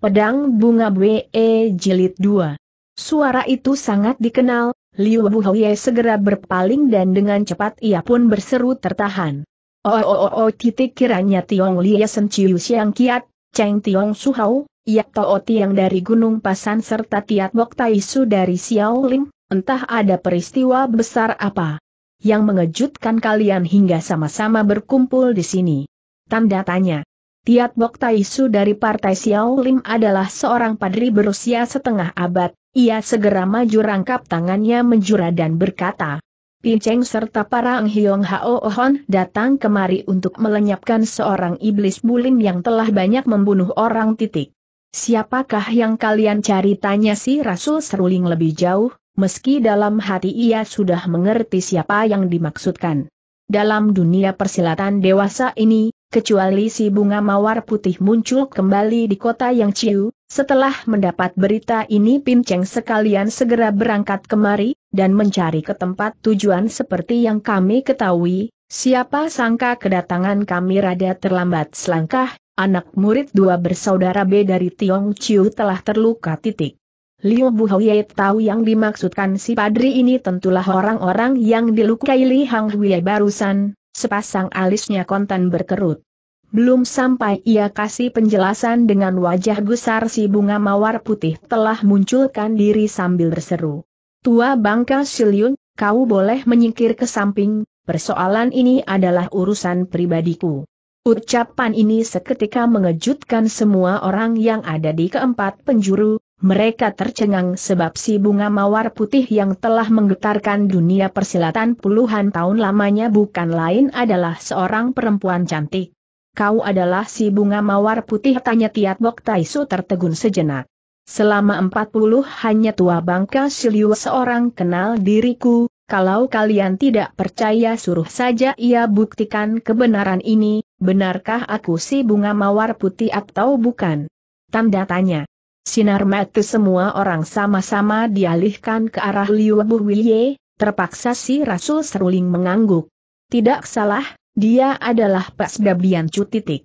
Pedang Bunga Bwe e Jilid 2. Suara itu sangat dikenal, Liu Buhoye segera berpaling dan dengan cepat ia pun berseru tertahan. Oh oh oh oh titik kiranya Tiong Lia Sen Chiu Xiang Kiat, Cheng Tiong Suhao, Yak Tao Tiang dari Gunung Pasan serta Tiat Bok Taisu dari Xiaoling, entah ada peristiwa besar apa yang mengejutkan kalian hingga sama-sama berkumpul di sini. Tanda tanya. Tiat Bok Taisu dari Partai Xiao Lim adalah seorang padri berusia setengah abad, ia segera maju rangkap tangannya menjura dan berkata, Pinceng serta para Ang Hiong Hao Ohon datang kemari untuk melenyapkan seorang iblis bulim yang telah banyak membunuh orang titik. Siapakah yang kalian cari tanya si Rasul Seruling lebih jauh, meski dalam hati ia sudah mengerti siapa yang dimaksudkan. Dalam dunia persilatan dewasa ini, kecuali si bunga mawar putih muncul kembali di kota yang ciu, setelah mendapat berita ini Pin Cheng sekalian segera berangkat kemari, dan mencari ke tempat tujuan seperti yang kami ketahui, siapa sangka kedatangan kami rada terlambat selangkah, anak murid dua bersaudara B dari Tiong Ciu telah terluka titik. Liu Buhoye tahu yang dimaksudkan si padri ini tentulah orang-orang yang dilukai Li Hang barusan, Sepasang alisnya kontan berkerut. Belum sampai ia kasih penjelasan dengan wajah gusar si bunga mawar putih telah munculkan diri sambil berseru. Tua bangka Silyun, kau boleh menyingkir ke samping, persoalan ini adalah urusan pribadiku. Ucapan ini seketika mengejutkan semua orang yang ada di keempat penjuru, mereka tercengang sebab si bunga mawar putih yang telah menggetarkan dunia persilatan puluhan tahun lamanya bukan lain adalah seorang perempuan cantik. Kau adalah si bunga mawar putih tanya Tiat Bok Taisu tertegun sejenak. Selama empat puluh hanya tua bangka Siliu seorang kenal diriku, kalau kalian tidak percaya suruh saja ia buktikan kebenaran ini, benarkah aku si bunga mawar putih atau bukan? Tanda tanya. Sinar mata semua orang sama-sama dialihkan ke arah Liu Buhwiye, terpaksa si Rasul Seruling mengangguk. Tidak salah, dia adalah Pak Dabian Cutitik. Titik.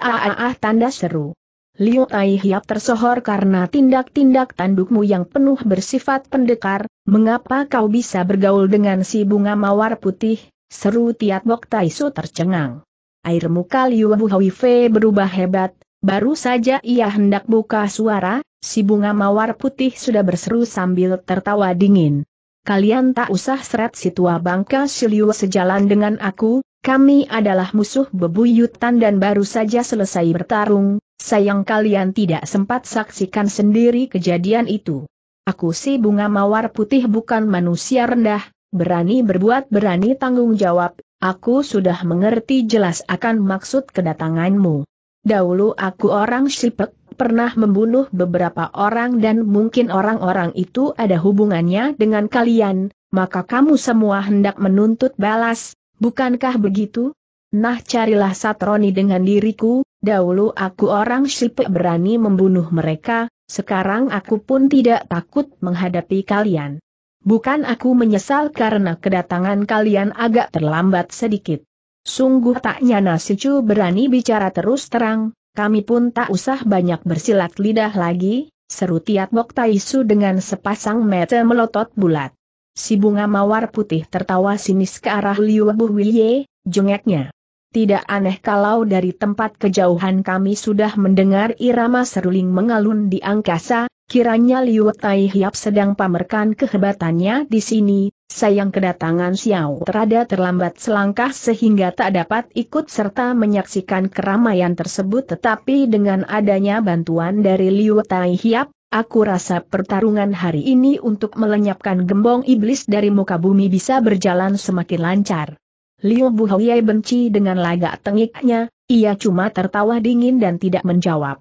ah, tanda seru. Liu Tai Hiap tersohor karena tindak-tindak tandukmu yang penuh bersifat pendekar, mengapa kau bisa bergaul dengan si bunga mawar putih, seru Tiat Bok Tai tercengang. Air muka Liu Huawife berubah hebat, Baru saja ia hendak buka suara, si bunga mawar putih sudah berseru sambil tertawa dingin. Kalian tak usah seret si tua bangka Siliu sejalan dengan aku, kami adalah musuh bebuyutan dan baru saja selesai bertarung, sayang kalian tidak sempat saksikan sendiri kejadian itu. Aku si bunga mawar putih bukan manusia rendah, berani berbuat berani tanggung jawab, aku sudah mengerti jelas akan maksud kedatanganmu. Dahulu aku orang sipek pernah membunuh beberapa orang dan mungkin orang-orang itu ada hubungannya dengan kalian, maka kamu semua hendak menuntut balas, bukankah begitu? Nah carilah Satroni dengan diriku, dahulu aku orang sipek berani membunuh mereka, sekarang aku pun tidak takut menghadapi kalian. Bukan aku menyesal karena kedatangan kalian agak terlambat sedikit. Sungguh tak nyana si Chu berani bicara terus terang, kami pun tak usah banyak bersilat lidah lagi, seru Tiat Bok Taisu dengan sepasang mata melotot bulat. Si bunga mawar putih tertawa sinis ke arah Liu Bu Wilye, jengeknya. Tidak aneh kalau dari tempat kejauhan kami sudah mendengar irama seruling mengalun di angkasa, Kiranya Liu Tai Hiap sedang pamerkan kehebatannya di sini, sayang kedatangan Xiao Terada terlambat selangkah sehingga tak dapat ikut serta menyaksikan keramaian tersebut tetapi dengan adanya bantuan dari Liu Tai Hiap, Aku rasa pertarungan hari ini untuk melenyapkan gembong iblis dari muka bumi bisa berjalan semakin lancar. Liu Buhoyai benci dengan lagak tengiknya, ia cuma tertawa dingin dan tidak menjawab.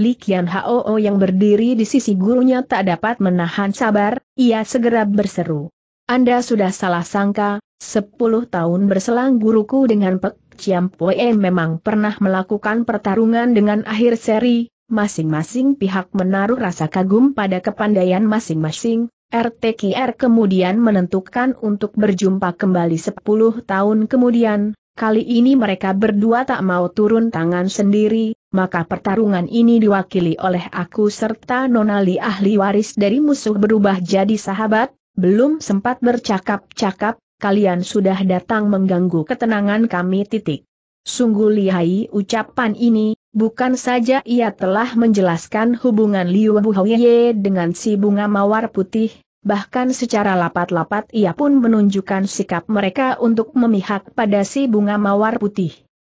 Li Qian Hoo yang berdiri di sisi gurunya tak dapat menahan sabar, ia segera berseru. Anda sudah salah sangka, sepuluh tahun berselang guruku dengan Pek Chiam Poe memang pernah melakukan pertarungan dengan akhir seri, masing-masing pihak menaruh rasa kagum pada kepandaian masing-masing, RTQR kemudian menentukan untuk berjumpa kembali sepuluh tahun kemudian, kali ini mereka berdua tak mau turun tangan sendiri, maka pertarungan ini diwakili oleh aku serta Nonali ahli waris dari musuh berubah jadi sahabat, belum sempat bercakap-cakap, kalian sudah datang mengganggu ketenangan kami titik. Sungguh lihai ucapan ini, bukan saja ia telah menjelaskan hubungan Liu Buhoye dengan si bunga mawar putih, bahkan secara lapat-lapat ia pun menunjukkan sikap mereka untuk memihak pada si bunga mawar putih.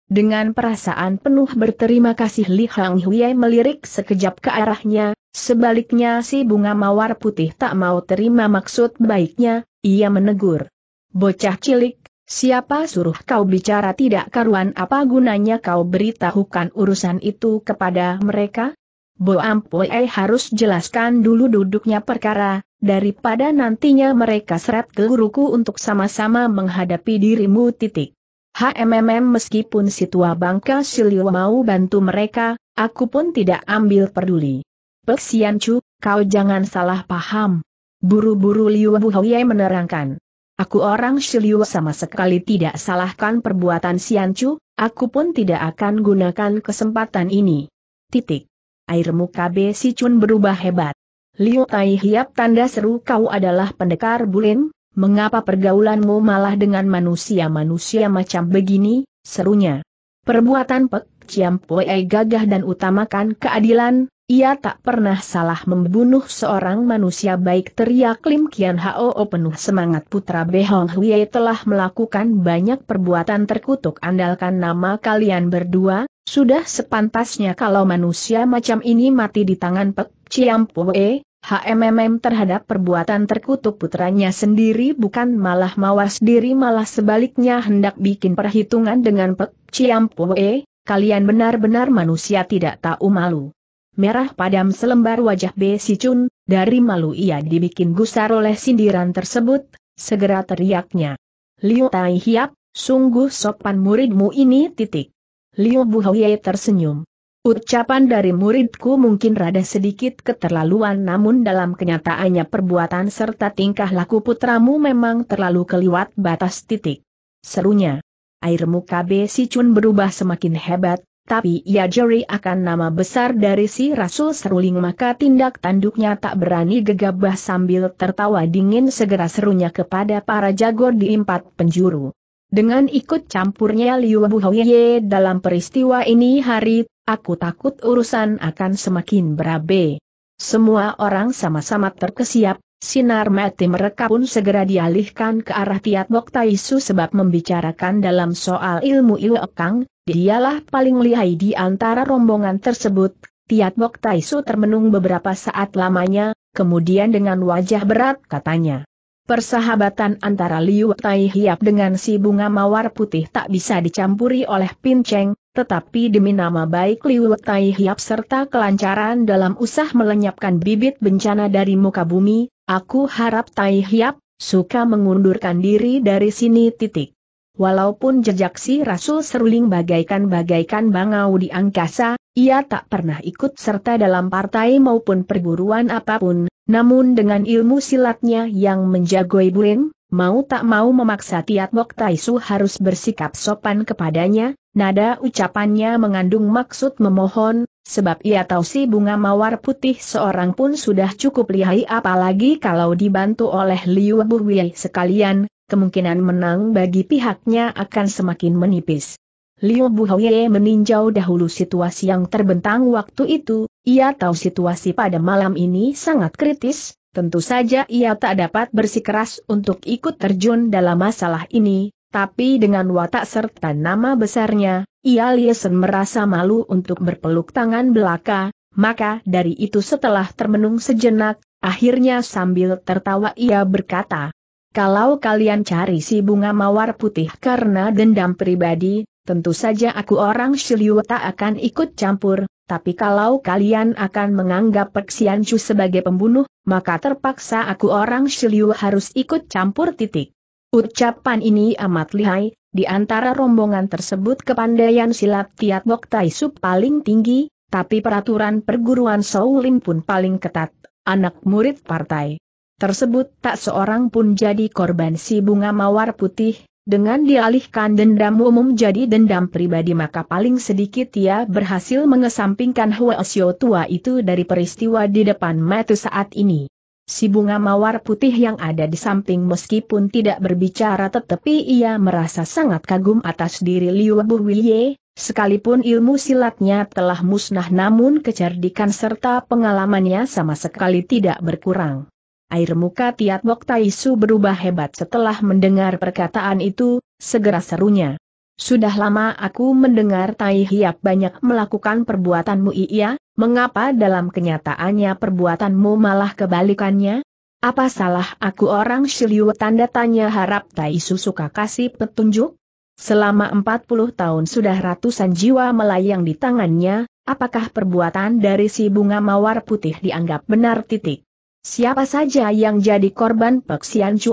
Dengan perasaan penuh berterima kasih Li Hang Huye melirik sekejap ke arahnya, sebaliknya si bunga mawar putih tak mau terima maksud baiknya, ia menegur. Bocah cilik, siapa suruh kau bicara tidak karuan apa gunanya kau beritahukan urusan itu kepada mereka? Bo Ampue eh, harus jelaskan dulu duduknya perkara, daripada nantinya mereka seret ke guruku untuk sama-sama menghadapi dirimu titik. HMMM meskipun si tua bangka Siliu mau bantu mereka, aku pun tidak ambil peduli. Peksian Siancu, kau jangan salah paham. Buru-buru Liu Buhoye menerangkan. Aku orang Siliu sama sekali tidak salahkan perbuatan Siancu, aku pun tidak akan gunakan kesempatan ini. Titik. Air muka B. Si Chun berubah hebat. Liu Tai Hiap tanda seru kau adalah pendekar bulin, mengapa pergaulanmu malah dengan manusia-manusia macam begini, serunya. Perbuatan Pek Ciam Poe gagah dan utamakan keadilan, ia tak pernah salah membunuh seorang manusia baik teriak Lim Kian Hao penuh semangat putra Behong Huye telah melakukan banyak perbuatan terkutuk andalkan nama kalian berdua, sudah sepantasnya kalau manusia macam ini mati di tangan Pek Ciam Poe, HMMM terhadap perbuatan terkutuk putranya sendiri bukan malah mawas diri malah sebaliknya hendak bikin perhitungan dengan Pek Ciampoe, kalian benar-benar manusia tidak tahu malu. Merah padam selembar wajah B. Chun dari malu ia dibikin gusar oleh sindiran tersebut, segera teriaknya. Liu Tai Hiap, sungguh sopan muridmu ini titik. Liu Hoye tersenyum. Ucapan dari muridku mungkin rada sedikit keterlaluan namun dalam kenyataannya perbuatan serta tingkah laku putramu memang terlalu keliwat batas titik. Serunya. Air muka B. Si Chun berubah semakin hebat, tapi ia jeri akan nama besar dari si Rasul Seruling maka tindak tanduknya tak berani gegabah sambil tertawa dingin segera serunya kepada para jago di empat penjuru. Dengan ikut campurnya Liu Buhoye dalam peristiwa ini hari Aku takut urusan akan semakin berabe. Semua orang sama-sama terkesiap, sinar mati mereka pun segera dialihkan ke arah Tiat Bok Taisu sebab membicarakan dalam soal ilmu Iwekang, dialah paling lihai di antara rombongan tersebut. Tiat Bok Taisu termenung beberapa saat lamanya, kemudian dengan wajah berat katanya. Persahabatan antara Liu Tai Hiap dengan si bunga mawar putih tak bisa dicampuri oleh Pin Cheng, tetapi demi nama baik Liu Tai Hiap serta kelancaran dalam usah melenyapkan bibit bencana dari muka bumi, aku harap Tai Hiap, suka mengundurkan diri dari sini titik. Walaupun jejak si Rasul Seruling bagaikan-bagaikan bangau di angkasa, ia tak pernah ikut serta dalam partai maupun perguruan apapun, namun dengan ilmu silatnya yang menjagoi Bueng, mau tak mau memaksa Tiat Tai Taisu harus bersikap sopan kepadanya, nada ucapannya mengandung maksud memohon, sebab ia tahu si bunga mawar putih seorang pun sudah cukup lihai apalagi kalau dibantu oleh Liu Buwei sekalian, kemungkinan menang bagi pihaknya akan semakin menipis. Liu Buhoye meninjau dahulu situasi yang terbentang waktu itu, ia tahu situasi pada malam ini sangat kritis, tentu saja ia tak dapat bersikeras untuk ikut terjun dalam masalah ini, tapi dengan watak serta nama besarnya, ia liesen merasa malu untuk berpeluk tangan belaka, maka dari itu setelah termenung sejenak, akhirnya sambil tertawa ia berkata, kalau kalian cari si bunga mawar putih karena dendam pribadi, tentu saja aku orang Shiliu tak akan ikut campur, tapi kalau kalian akan menganggap Chu sebagai pembunuh, maka terpaksa aku orang Shiliu harus ikut campur titik. Ucapan ini amat lihai, di antara rombongan tersebut kepandaian silat Tiat Bok sub paling tinggi, tapi peraturan perguruan Soulim pun paling ketat, anak murid partai tersebut tak seorang pun jadi korban si bunga mawar putih, dengan dialihkan dendam umum jadi dendam pribadi maka paling sedikit ia berhasil mengesampingkan Huasyo tua itu dari peristiwa di depan mata saat ini. Si bunga mawar putih yang ada di samping meskipun tidak berbicara tetapi ia merasa sangat kagum atas diri Liu Bu Wilye, sekalipun ilmu silatnya telah musnah namun kecerdikan serta pengalamannya sama sekali tidak berkurang air muka Tiat Bok Taisu berubah hebat setelah mendengar perkataan itu, segera serunya. Sudah lama aku mendengar Tai Hiap banyak melakukan perbuatanmu iya, mengapa dalam kenyataannya perbuatanmu malah kebalikannya? Apa salah aku orang Shiliu tanda tanya harap Tai Su suka kasih petunjuk? Selama 40 tahun sudah ratusan jiwa melayang di tangannya, apakah perbuatan dari si bunga mawar putih dianggap benar titik? Siapa saja yang jadi korban Pek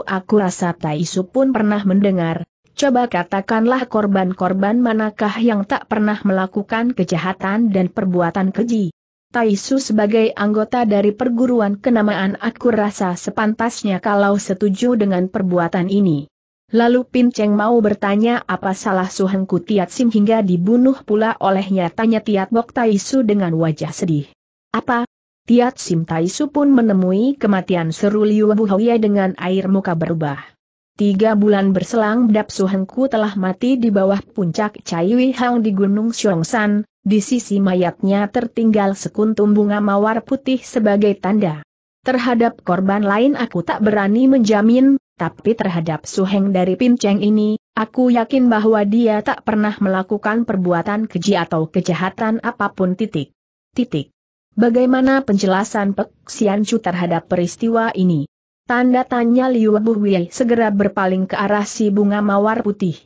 aku rasa Tai Su pun pernah mendengar, Coba katakanlah korban-korban manakah yang tak pernah melakukan kejahatan dan perbuatan keji. Taisu sebagai anggota dari perguruan kenamaan aku rasa sepantasnya kalau setuju dengan perbuatan ini. Lalu Pin Cheng mau bertanya apa salah Suhengku Tiat Sim hingga dibunuh pula olehnya tanya Tiat Bok Taisu dengan wajah sedih. Apa, Tiat Sim Tai Su pun menemui kematian seru Liu Buhoye dengan air muka berubah. Tiga bulan berselang Dap Suhengku telah mati di bawah puncak Cai Wihang di Gunung Xiongsan, di sisi mayatnya tertinggal sekuntum bunga mawar putih sebagai tanda. Terhadap korban lain aku tak berani menjamin, tapi terhadap Suheng dari Pinceng ini, aku yakin bahwa dia tak pernah melakukan perbuatan keji atau kejahatan apapun titik. Titik. Bagaimana penjelasan Pek Xianchu terhadap peristiwa ini? Tanda tanya Liu Buhwei segera berpaling ke arah si bunga mawar putih.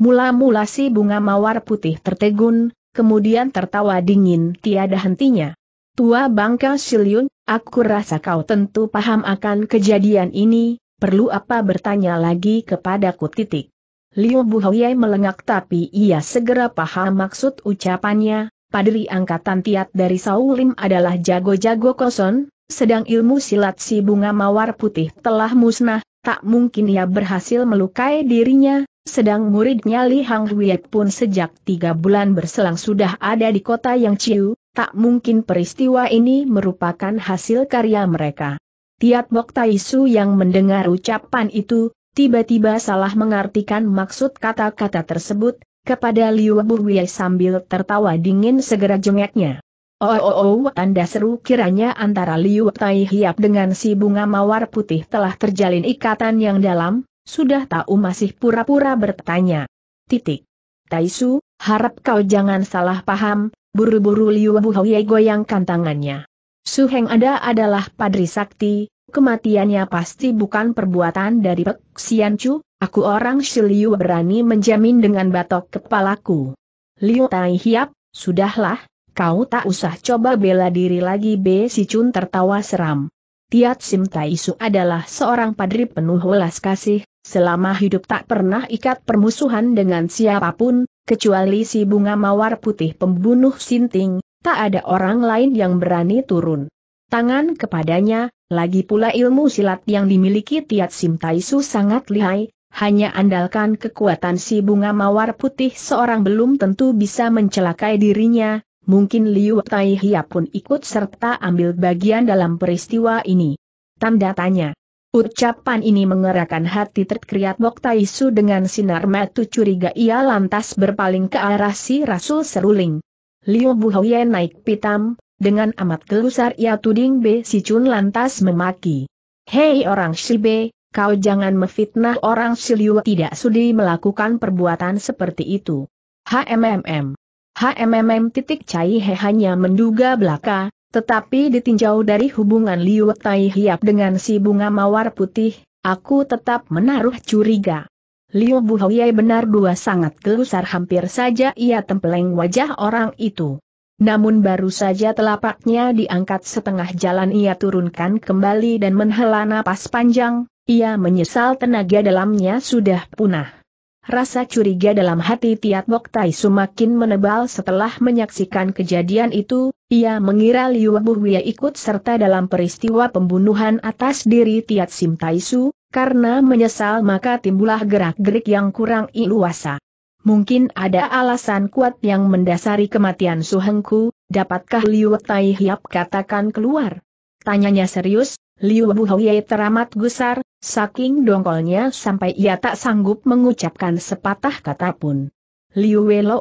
Mula-mula si bunga mawar putih tertegun, kemudian tertawa dingin tiada hentinya. Tua bangka Siliun, aku rasa kau tentu paham akan kejadian ini, perlu apa bertanya lagi kepadaku titik. Liu Buhoyai melengak tapi ia segera paham maksud ucapannya, padri angkatan Tiat dari Saulim adalah jago-jago koson, sedang ilmu silat si bunga mawar putih telah musnah, tak mungkin ia berhasil melukai dirinya, sedang muridnya Li Hang Huyet pun sejak tiga bulan berselang sudah ada di kota yang Ciu, tak mungkin peristiwa ini merupakan hasil karya mereka. Tiat Bok Taisu yang mendengar ucapan itu, tiba-tiba salah mengartikan maksud kata-kata tersebut, kepada Liu Buwei sambil tertawa dingin segera jengeknya. Oh, oh, oh, tanda seru kiranya antara Liu Tai Hiap dengan si bunga mawar putih telah terjalin ikatan yang dalam, sudah tahu masih pura-pura bertanya. Titik. Taisu, harap kau jangan salah paham, buru-buru Liu Buhoi goyangkan tangannya. Su Heng ada adalah Padri Sakti, kematiannya pasti bukan perbuatan dari Pek Xian Chu, Aku orang Shiliu berani menjamin dengan batok kepalaku. Liu Tai Hiap, sudahlah, kau tak usah coba bela diri lagi B. Si Chun tertawa seram. Tiat Sim Tai Su adalah seorang padri penuh welas kasih, selama hidup tak pernah ikat permusuhan dengan siapapun, kecuali si bunga mawar putih pembunuh sinting, tak ada orang lain yang berani turun tangan kepadanya, lagi pula ilmu silat yang dimiliki Tiat Sim Tai Su sangat lihai, hanya andalkan kekuatan si bunga mawar putih seorang belum tentu bisa mencelakai dirinya, mungkin Liu Tai Hia pun ikut serta ambil bagian dalam peristiwa ini. Tanda tanya. Ucapan ini mengerahkan hati terkriat Tai Taisu dengan sinar mata curiga ia lantas berpaling ke arah si Rasul Seruling. Liu Buhoye naik pitam, dengan amat gelusar ia tuding B si Chun lantas memaki. Hei orang Shibe, Kau jangan memfitnah orang Siliu tidak sudi melakukan perbuatan seperti itu. HMMM. HMMM titik Cai He hanya menduga belaka, tetapi ditinjau dari hubungan Liu Tai Hiap dengan si bunga mawar putih, aku tetap menaruh curiga. Liu Buhoyai benar dua sangat gelusar hampir saja ia tempeleng wajah orang itu. Namun baru saja telapaknya diangkat setengah jalan ia turunkan kembali dan menghela napas panjang, ia menyesal tenaga dalamnya sudah punah. Rasa curiga dalam hati Tiat Bok Tai semakin menebal setelah menyaksikan kejadian itu, ia mengira Liu Buhwia ikut serta dalam peristiwa pembunuhan atas diri Tiat Sim Tai Su, karena menyesal maka timbulah gerak-gerik yang kurang iluasa. Mungkin ada alasan kuat yang mendasari kematian Su Hengku, dapatkah Liu Tai Hiap katakan keluar? Tanyanya serius, Liu Buhoye teramat gusar, saking dongkolnya sampai ia tak sanggup mengucapkan sepatah kata pun. Liu Welo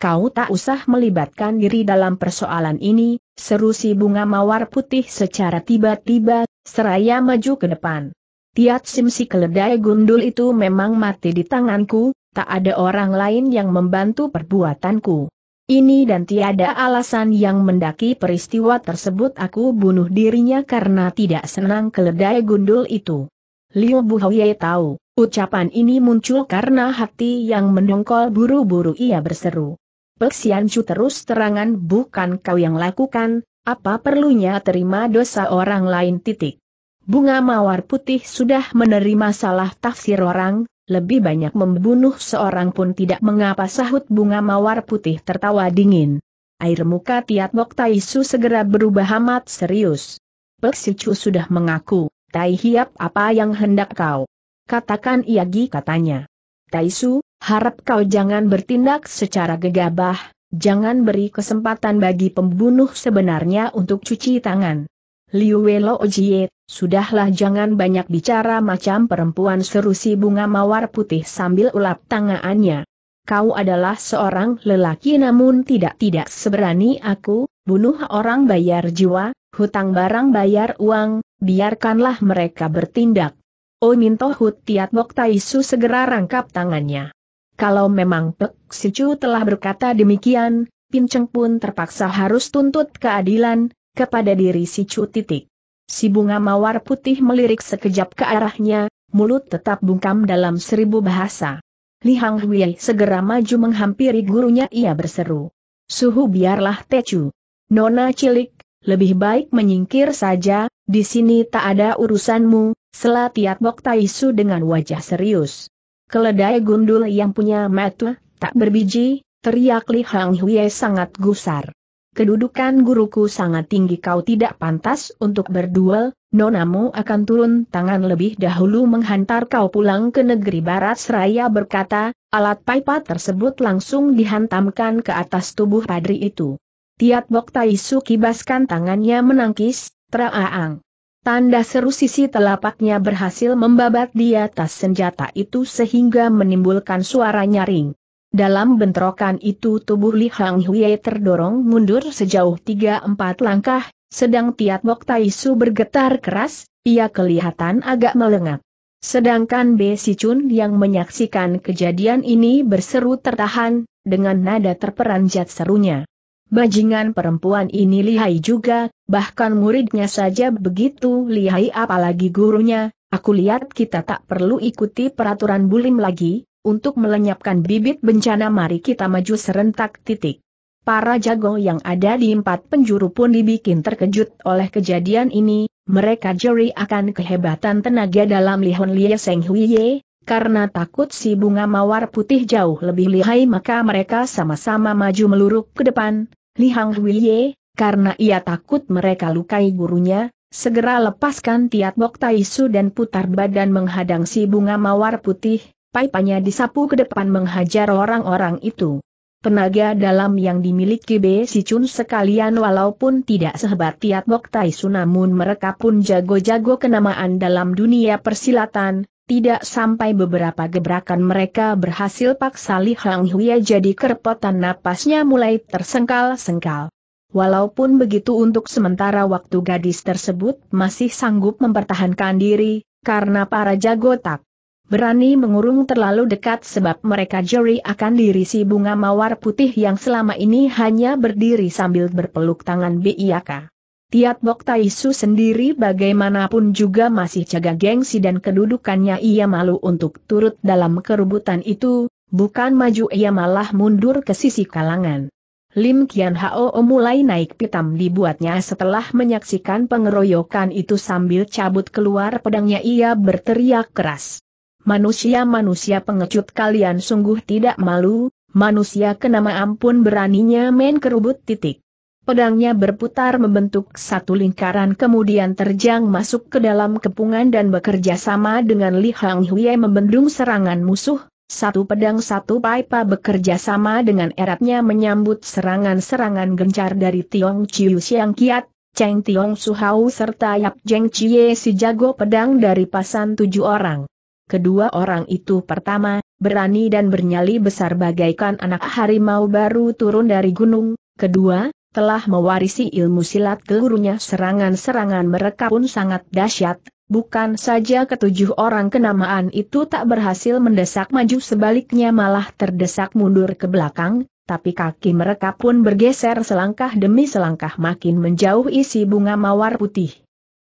kau tak usah melibatkan diri dalam persoalan ini, seru si bunga mawar putih secara tiba-tiba, seraya maju ke depan. Tiat simsi keledai gundul itu memang mati di tanganku, tak ada orang lain yang membantu perbuatanku. Ini dan tiada alasan yang mendaki peristiwa tersebut aku bunuh dirinya karena tidak senang keledai gundul itu. Liu Buhoye tahu, ucapan ini muncul karena hati yang mendongkol buru-buru ia berseru. Peksiancu terus terangan bukan kau yang lakukan, apa perlunya terima dosa orang lain titik. Bunga mawar putih sudah menerima salah tafsir orang, lebih banyak membunuh seorang pun tidak mengapa sahut bunga mawar putih tertawa dingin. Air muka Tiat Tai Taisu segera berubah amat serius. Pek Chu sudah mengaku, Tai Hiap apa yang hendak kau? Katakan iya gi katanya. Taisu, harap kau jangan bertindak secara gegabah, jangan beri kesempatan bagi pembunuh sebenarnya untuk cuci tangan. Liu Welo Ojie, sudahlah jangan banyak bicara macam perempuan seru si bunga mawar putih sambil ulap tangannya. Kau adalah seorang lelaki namun tidak-tidak seberani aku, bunuh orang bayar jiwa, hutang barang bayar uang, biarkanlah mereka bertindak. Oh Minto Hut Tiat Bok segera rangkap tangannya. Kalau memang Pek Sicu telah berkata demikian, Pinceng pun terpaksa harus tuntut keadilan, kepada diri si cu titik. Si bunga mawar putih melirik sekejap ke arahnya, mulut tetap bungkam dalam seribu bahasa. Li Hang Hui segera maju menghampiri gurunya ia berseru. Suhu biarlah techu Nona cilik, lebih baik menyingkir saja, di sini tak ada urusanmu, selatiat Bok Taisu dengan wajah serius. Keledai gundul yang punya metu, tak berbiji, teriak Li Hang Hui sangat gusar kedudukan guruku sangat tinggi kau tidak pantas untuk berduel, nonamu akan turun tangan lebih dahulu menghantar kau pulang ke negeri barat seraya berkata, alat pipa tersebut langsung dihantamkan ke atas tubuh padri itu. Tiat Bok Taisu kibaskan tangannya menangkis, teraang. Tanda seru sisi telapaknya berhasil membabat di atas senjata itu sehingga menimbulkan suara nyaring. Dalam bentrokan itu tubuh Li Hang Hui terdorong mundur sejauh 3-4 langkah, sedang Tiat Mok Tai Su bergetar keras, ia kelihatan agak melengak. Sedangkan Be Si Chun yang menyaksikan kejadian ini berseru tertahan, dengan nada terperanjat serunya. Bajingan perempuan ini lihai juga, bahkan muridnya saja begitu lihai apalagi gurunya, aku lihat kita tak perlu ikuti peraturan bulim lagi, untuk melenyapkan bibit bencana mari kita maju serentak titik. Para jago yang ada di empat penjuru pun dibikin terkejut oleh kejadian ini, mereka jeri akan kehebatan tenaga dalam Lihon liya Seng Huiye, karena takut si bunga mawar putih jauh lebih lihai maka mereka sama-sama maju meluruk ke depan, Lihang Huiye, karena ia takut mereka lukai gurunya, segera lepaskan tiat bok taisu dan putar badan menghadang si bunga mawar putih, paipanya disapu ke depan menghajar orang-orang itu. Tenaga dalam yang dimiliki B. Si Chun sekalian walaupun tidak sehebat Tiat Bok Tai Su namun mereka pun jago-jago kenamaan dalam dunia persilatan, tidak sampai beberapa gebrakan mereka berhasil paksa Li Hang Huya jadi kerepotan napasnya mulai tersengkal-sengkal. Walaupun begitu untuk sementara waktu gadis tersebut masih sanggup mempertahankan diri, karena para jago tak Berani mengurung terlalu dekat sebab mereka juri akan dirisi bunga mawar putih yang selama ini hanya berdiri sambil berpeluk tangan Biaka. Tiat Bok Taisu sendiri bagaimanapun juga masih jaga gengsi dan kedudukannya ia malu untuk turut dalam keributan itu, bukan maju ia malah mundur ke sisi kalangan. Lim Kian Hao mulai naik pitam dibuatnya setelah menyaksikan pengeroyokan itu sambil cabut keluar pedangnya ia berteriak keras. Manusia-manusia pengecut kalian sungguh tidak malu, manusia kenama ampun beraninya main kerubut titik. Pedangnya berputar membentuk satu lingkaran kemudian terjang masuk ke dalam kepungan dan bekerja sama dengan Li Hang Hui membendung serangan musuh, satu pedang satu pipa bekerja sama dengan eratnya menyambut serangan-serangan gencar dari Tiong Chiu Siang Kiat, Cheng Tiong Su Suhau serta Yap Jeng Chie si jago pedang dari pasan tujuh orang. Kedua orang itu pertama, berani dan bernyali besar bagaikan anak harimau baru turun dari gunung, kedua, telah mewarisi ilmu silat gurunya serangan-serangan mereka pun sangat dahsyat, bukan saja ketujuh orang kenamaan itu tak berhasil mendesak maju sebaliknya malah terdesak mundur ke belakang, tapi kaki mereka pun bergeser selangkah demi selangkah makin menjauh isi bunga mawar putih.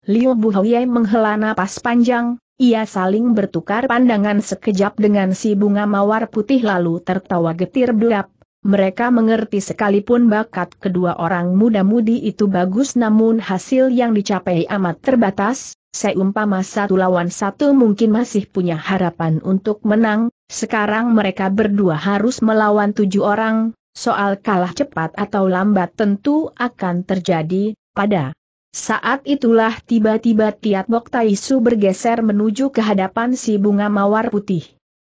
Liu Buhoye menghela napas panjang, ia saling bertukar pandangan sekejap dengan si bunga mawar putih lalu tertawa getir berap. Mereka mengerti sekalipun bakat kedua orang muda-mudi itu bagus namun hasil yang dicapai amat terbatas, seumpama satu lawan satu mungkin masih punya harapan untuk menang, sekarang mereka berdua harus melawan tujuh orang, soal kalah cepat atau lambat tentu akan terjadi, pada saat itulah tiba-tiba Tiat Bok Taisu bergeser menuju ke hadapan si bunga mawar putih.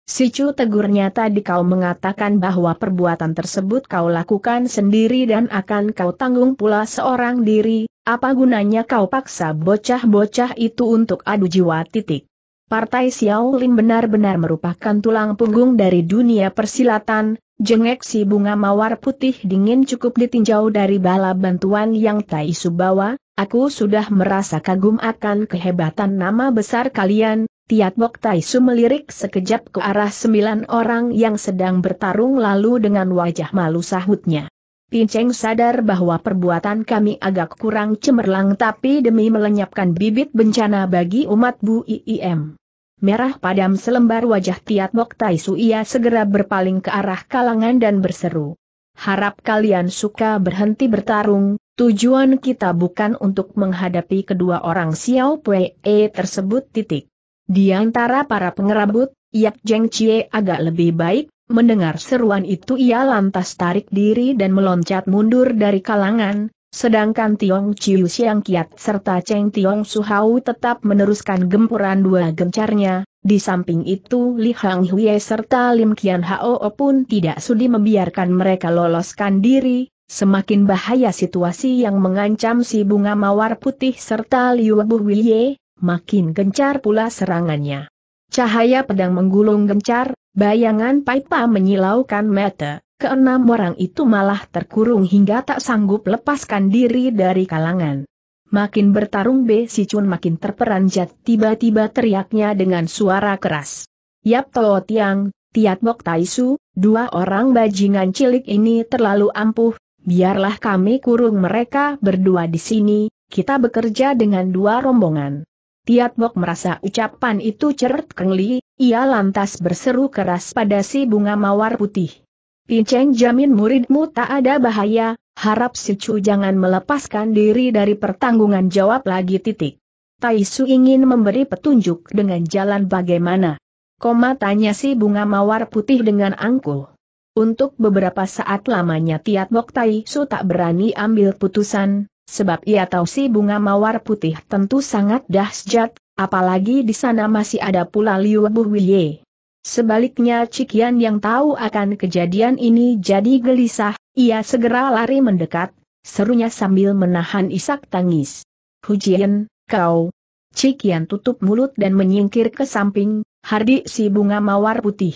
Si Chu tegurnya tadi kau mengatakan bahwa perbuatan tersebut kau lakukan sendiri dan akan kau tanggung pula seorang diri, apa gunanya kau paksa bocah-bocah itu untuk adu jiwa titik. Partai Xiao Lin benar-benar merupakan tulang punggung dari dunia persilatan, Jengek si bunga mawar putih dingin cukup ditinjau dari bala bantuan yang Tai Su bawa, Aku sudah merasa kagum akan kehebatan nama besar kalian, Tiat Bok Taisu melirik sekejap ke arah sembilan orang yang sedang bertarung lalu dengan wajah malu sahutnya. Pinceng sadar bahwa perbuatan kami agak kurang cemerlang tapi demi melenyapkan bibit bencana bagi umat Bu IIM. Merah padam selembar wajah Tiat Bok Taisu ia segera berpaling ke arah kalangan dan berseru harap kalian suka berhenti bertarung, tujuan kita bukan untuk menghadapi kedua orang Xiao Pue e tersebut titik. Di antara para pengerabut, Yap Jeng Chie agak lebih baik, mendengar seruan itu ia lantas tarik diri dan meloncat mundur dari kalangan, Sedangkan Tiong Chiu Siang Kiat serta Cheng Tiong Su Hau tetap meneruskan gempuran dua gencarnya, di samping itu Li Hang Hui serta Lim Kian Hao pun tidak sudi membiarkan mereka loloskan diri, semakin bahaya situasi yang mengancam si bunga mawar putih serta Liu Bu Wilye, makin gencar pula serangannya. Cahaya pedang menggulung gencar, bayangan Paipa menyilaukan mata, keenam orang itu malah terkurung hingga tak sanggup lepaskan diri dari kalangan. Makin bertarung B si Chun makin terperanjat tiba-tiba teriaknya dengan suara keras. Yap Toh Tiang, Tiat Bok Taisu, dua orang bajingan cilik ini terlalu ampuh, biarlah kami kurung mereka berdua di sini, kita bekerja dengan dua rombongan. Tiat Bok merasa ucapan itu ceret kengli, ia lantas berseru keras pada si bunga mawar putih. Pinceng jamin muridmu tak ada bahaya, harap si Chu jangan melepaskan diri dari pertanggungan jawab lagi titik. Tai Su ingin memberi petunjuk dengan jalan bagaimana. Koma tanya si bunga mawar putih dengan angkuh. Untuk beberapa saat lamanya Tiat Bok Tai Su tak berani ambil putusan, sebab ia tahu si bunga mawar putih tentu sangat dahsyat, apalagi di sana masih ada pula Liu Bu Wiye. Sebaliknya Cikian yang tahu akan kejadian ini jadi gelisah, ia segera lari mendekat, serunya sambil menahan isak tangis. Hujian, kau. Cikian tutup mulut dan menyingkir ke samping, hardi si bunga mawar putih.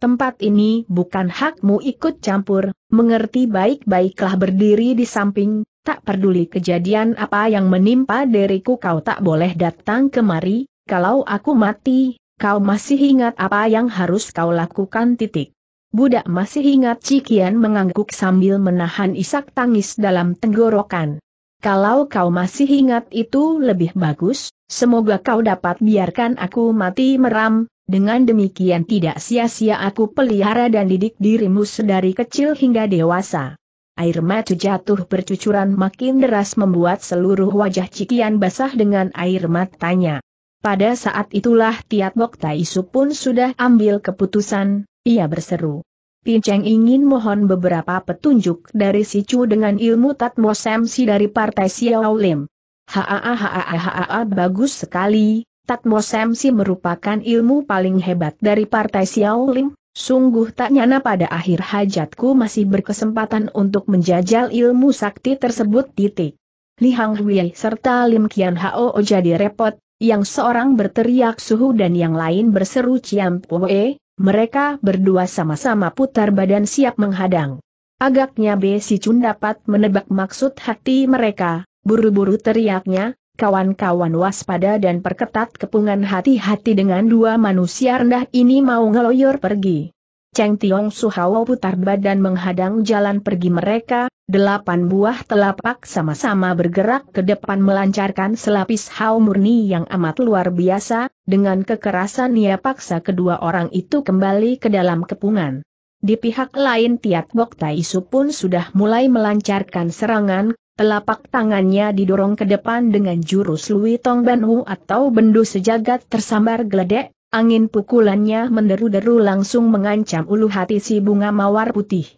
Tempat ini bukan hakmu ikut campur, mengerti baik-baiklah berdiri di samping, tak peduli kejadian apa yang menimpa diriku kau tak boleh datang kemari, kalau aku mati, kau masih ingat apa yang harus kau lakukan titik. Budak masih ingat Cikian mengangguk sambil menahan isak tangis dalam tenggorokan. Kalau kau masih ingat itu lebih bagus, semoga kau dapat biarkan aku mati meram, dengan demikian tidak sia-sia aku pelihara dan didik dirimu sedari kecil hingga dewasa. Air mata jatuh bercucuran makin deras membuat seluruh wajah Cikian basah dengan air matanya. Pada saat itulah Tiat Bok Taisu pun sudah ambil keputusan, ia berseru. Pinceng ingin mohon beberapa petunjuk dari si Chu dengan ilmu Tatmo Semsi dari Partai Xiao Lim. Haa bagus sekali, Tatmo Semsi merupakan ilmu paling hebat dari Partai Xiao Lim, Sungguh tak nyana pada akhir hajatku masih berkesempatan untuk menjajal ilmu sakti tersebut titik. Li Hang Hui serta Lim Kian Hao jadi repot, yang seorang berteriak suhu dan yang lain berseru Ciam Poe, mereka berdua sama-sama putar badan siap menghadang. Agaknya Besi Cun dapat menebak maksud hati mereka, buru-buru teriaknya, kawan-kawan waspada dan perketat kepungan hati-hati dengan dua manusia rendah ini mau ngeloyor pergi. Cheng Tiong suhawo putar badan menghadang jalan pergi mereka, delapan buah telapak sama-sama bergerak ke depan melancarkan selapis hao murni yang amat luar biasa, dengan kekerasan ia paksa kedua orang itu kembali ke dalam kepungan. Di pihak lain Tiat Bok Tai Su pun sudah mulai melancarkan serangan, Telapak tangannya didorong ke depan dengan jurus Lui Tong Ban Wu atau bendu sejagat tersambar geledek, Angin pukulannya menderu-deru langsung mengancam ulu hati si bunga mawar putih.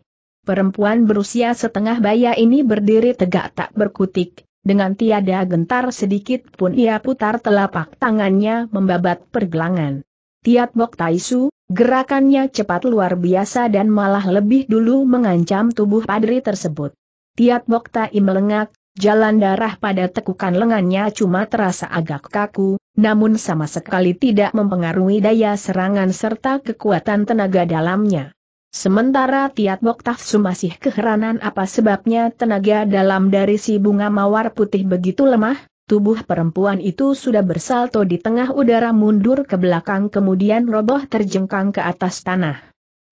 Perempuan berusia setengah baya ini berdiri tegak tak berkutik, dengan tiada gentar sedikit pun ia putar telapak tangannya membabat pergelangan. Tiat Bok Taisu, gerakannya cepat luar biasa dan malah lebih dulu mengancam tubuh padri tersebut. Tiat Bok Tai melengak, jalan darah pada tekukan lengannya cuma terasa agak kaku, namun sama sekali tidak mempengaruhi daya serangan serta kekuatan tenaga dalamnya. Sementara Tiat Bok Tafsu masih keheranan apa sebabnya tenaga dalam dari si bunga mawar putih begitu lemah, tubuh perempuan itu sudah bersalto di tengah udara mundur ke belakang kemudian roboh terjengkang ke atas tanah.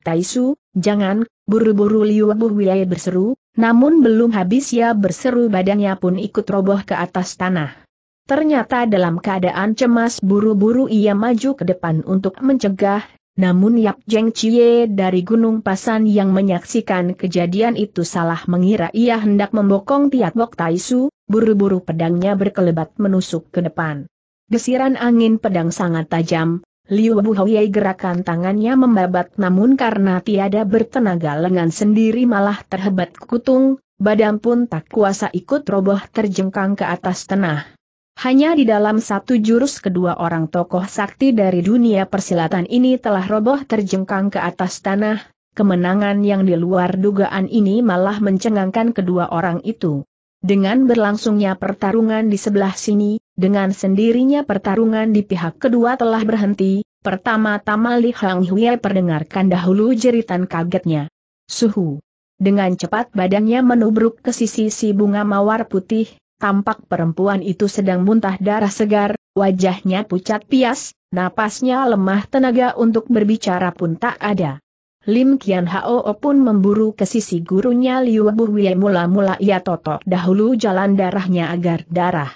Taisu, jangan, Buru-buru Liu Buh berseru, namun belum habis ia ya berseru badannya pun ikut roboh ke atas tanah. Ternyata dalam keadaan cemas buru-buru ia maju ke depan untuk mencegah, namun Yap Jeng Chie dari Gunung Pasan yang menyaksikan kejadian itu salah mengira ia hendak membokong Tiat Wok Taisu, buru-buru pedangnya berkelebat menusuk ke depan. Desiran angin pedang sangat tajam, Liu Buhoyai gerakan tangannya membabat namun karena tiada bertenaga lengan sendiri malah terhebat kutung, badan pun tak kuasa ikut roboh terjengkang ke atas tanah. Hanya di dalam satu jurus kedua orang tokoh sakti dari dunia persilatan ini telah roboh terjengkang ke atas tanah, kemenangan yang di luar dugaan ini malah mencengangkan kedua orang itu. Dengan berlangsungnya pertarungan di sebelah sini, dengan sendirinya pertarungan di pihak kedua telah berhenti, pertama-tama Li Hang mendengarkan perdengarkan dahulu jeritan kagetnya. Suhu. Dengan cepat badannya menubruk ke sisi si bunga mawar putih, tampak perempuan itu sedang muntah darah segar, wajahnya pucat pias, napasnya lemah tenaga untuk berbicara pun tak ada. Lim Kian Hao pun memburu ke sisi gurunya Liu Wei mula-mula ia totok dahulu jalan darahnya agar darah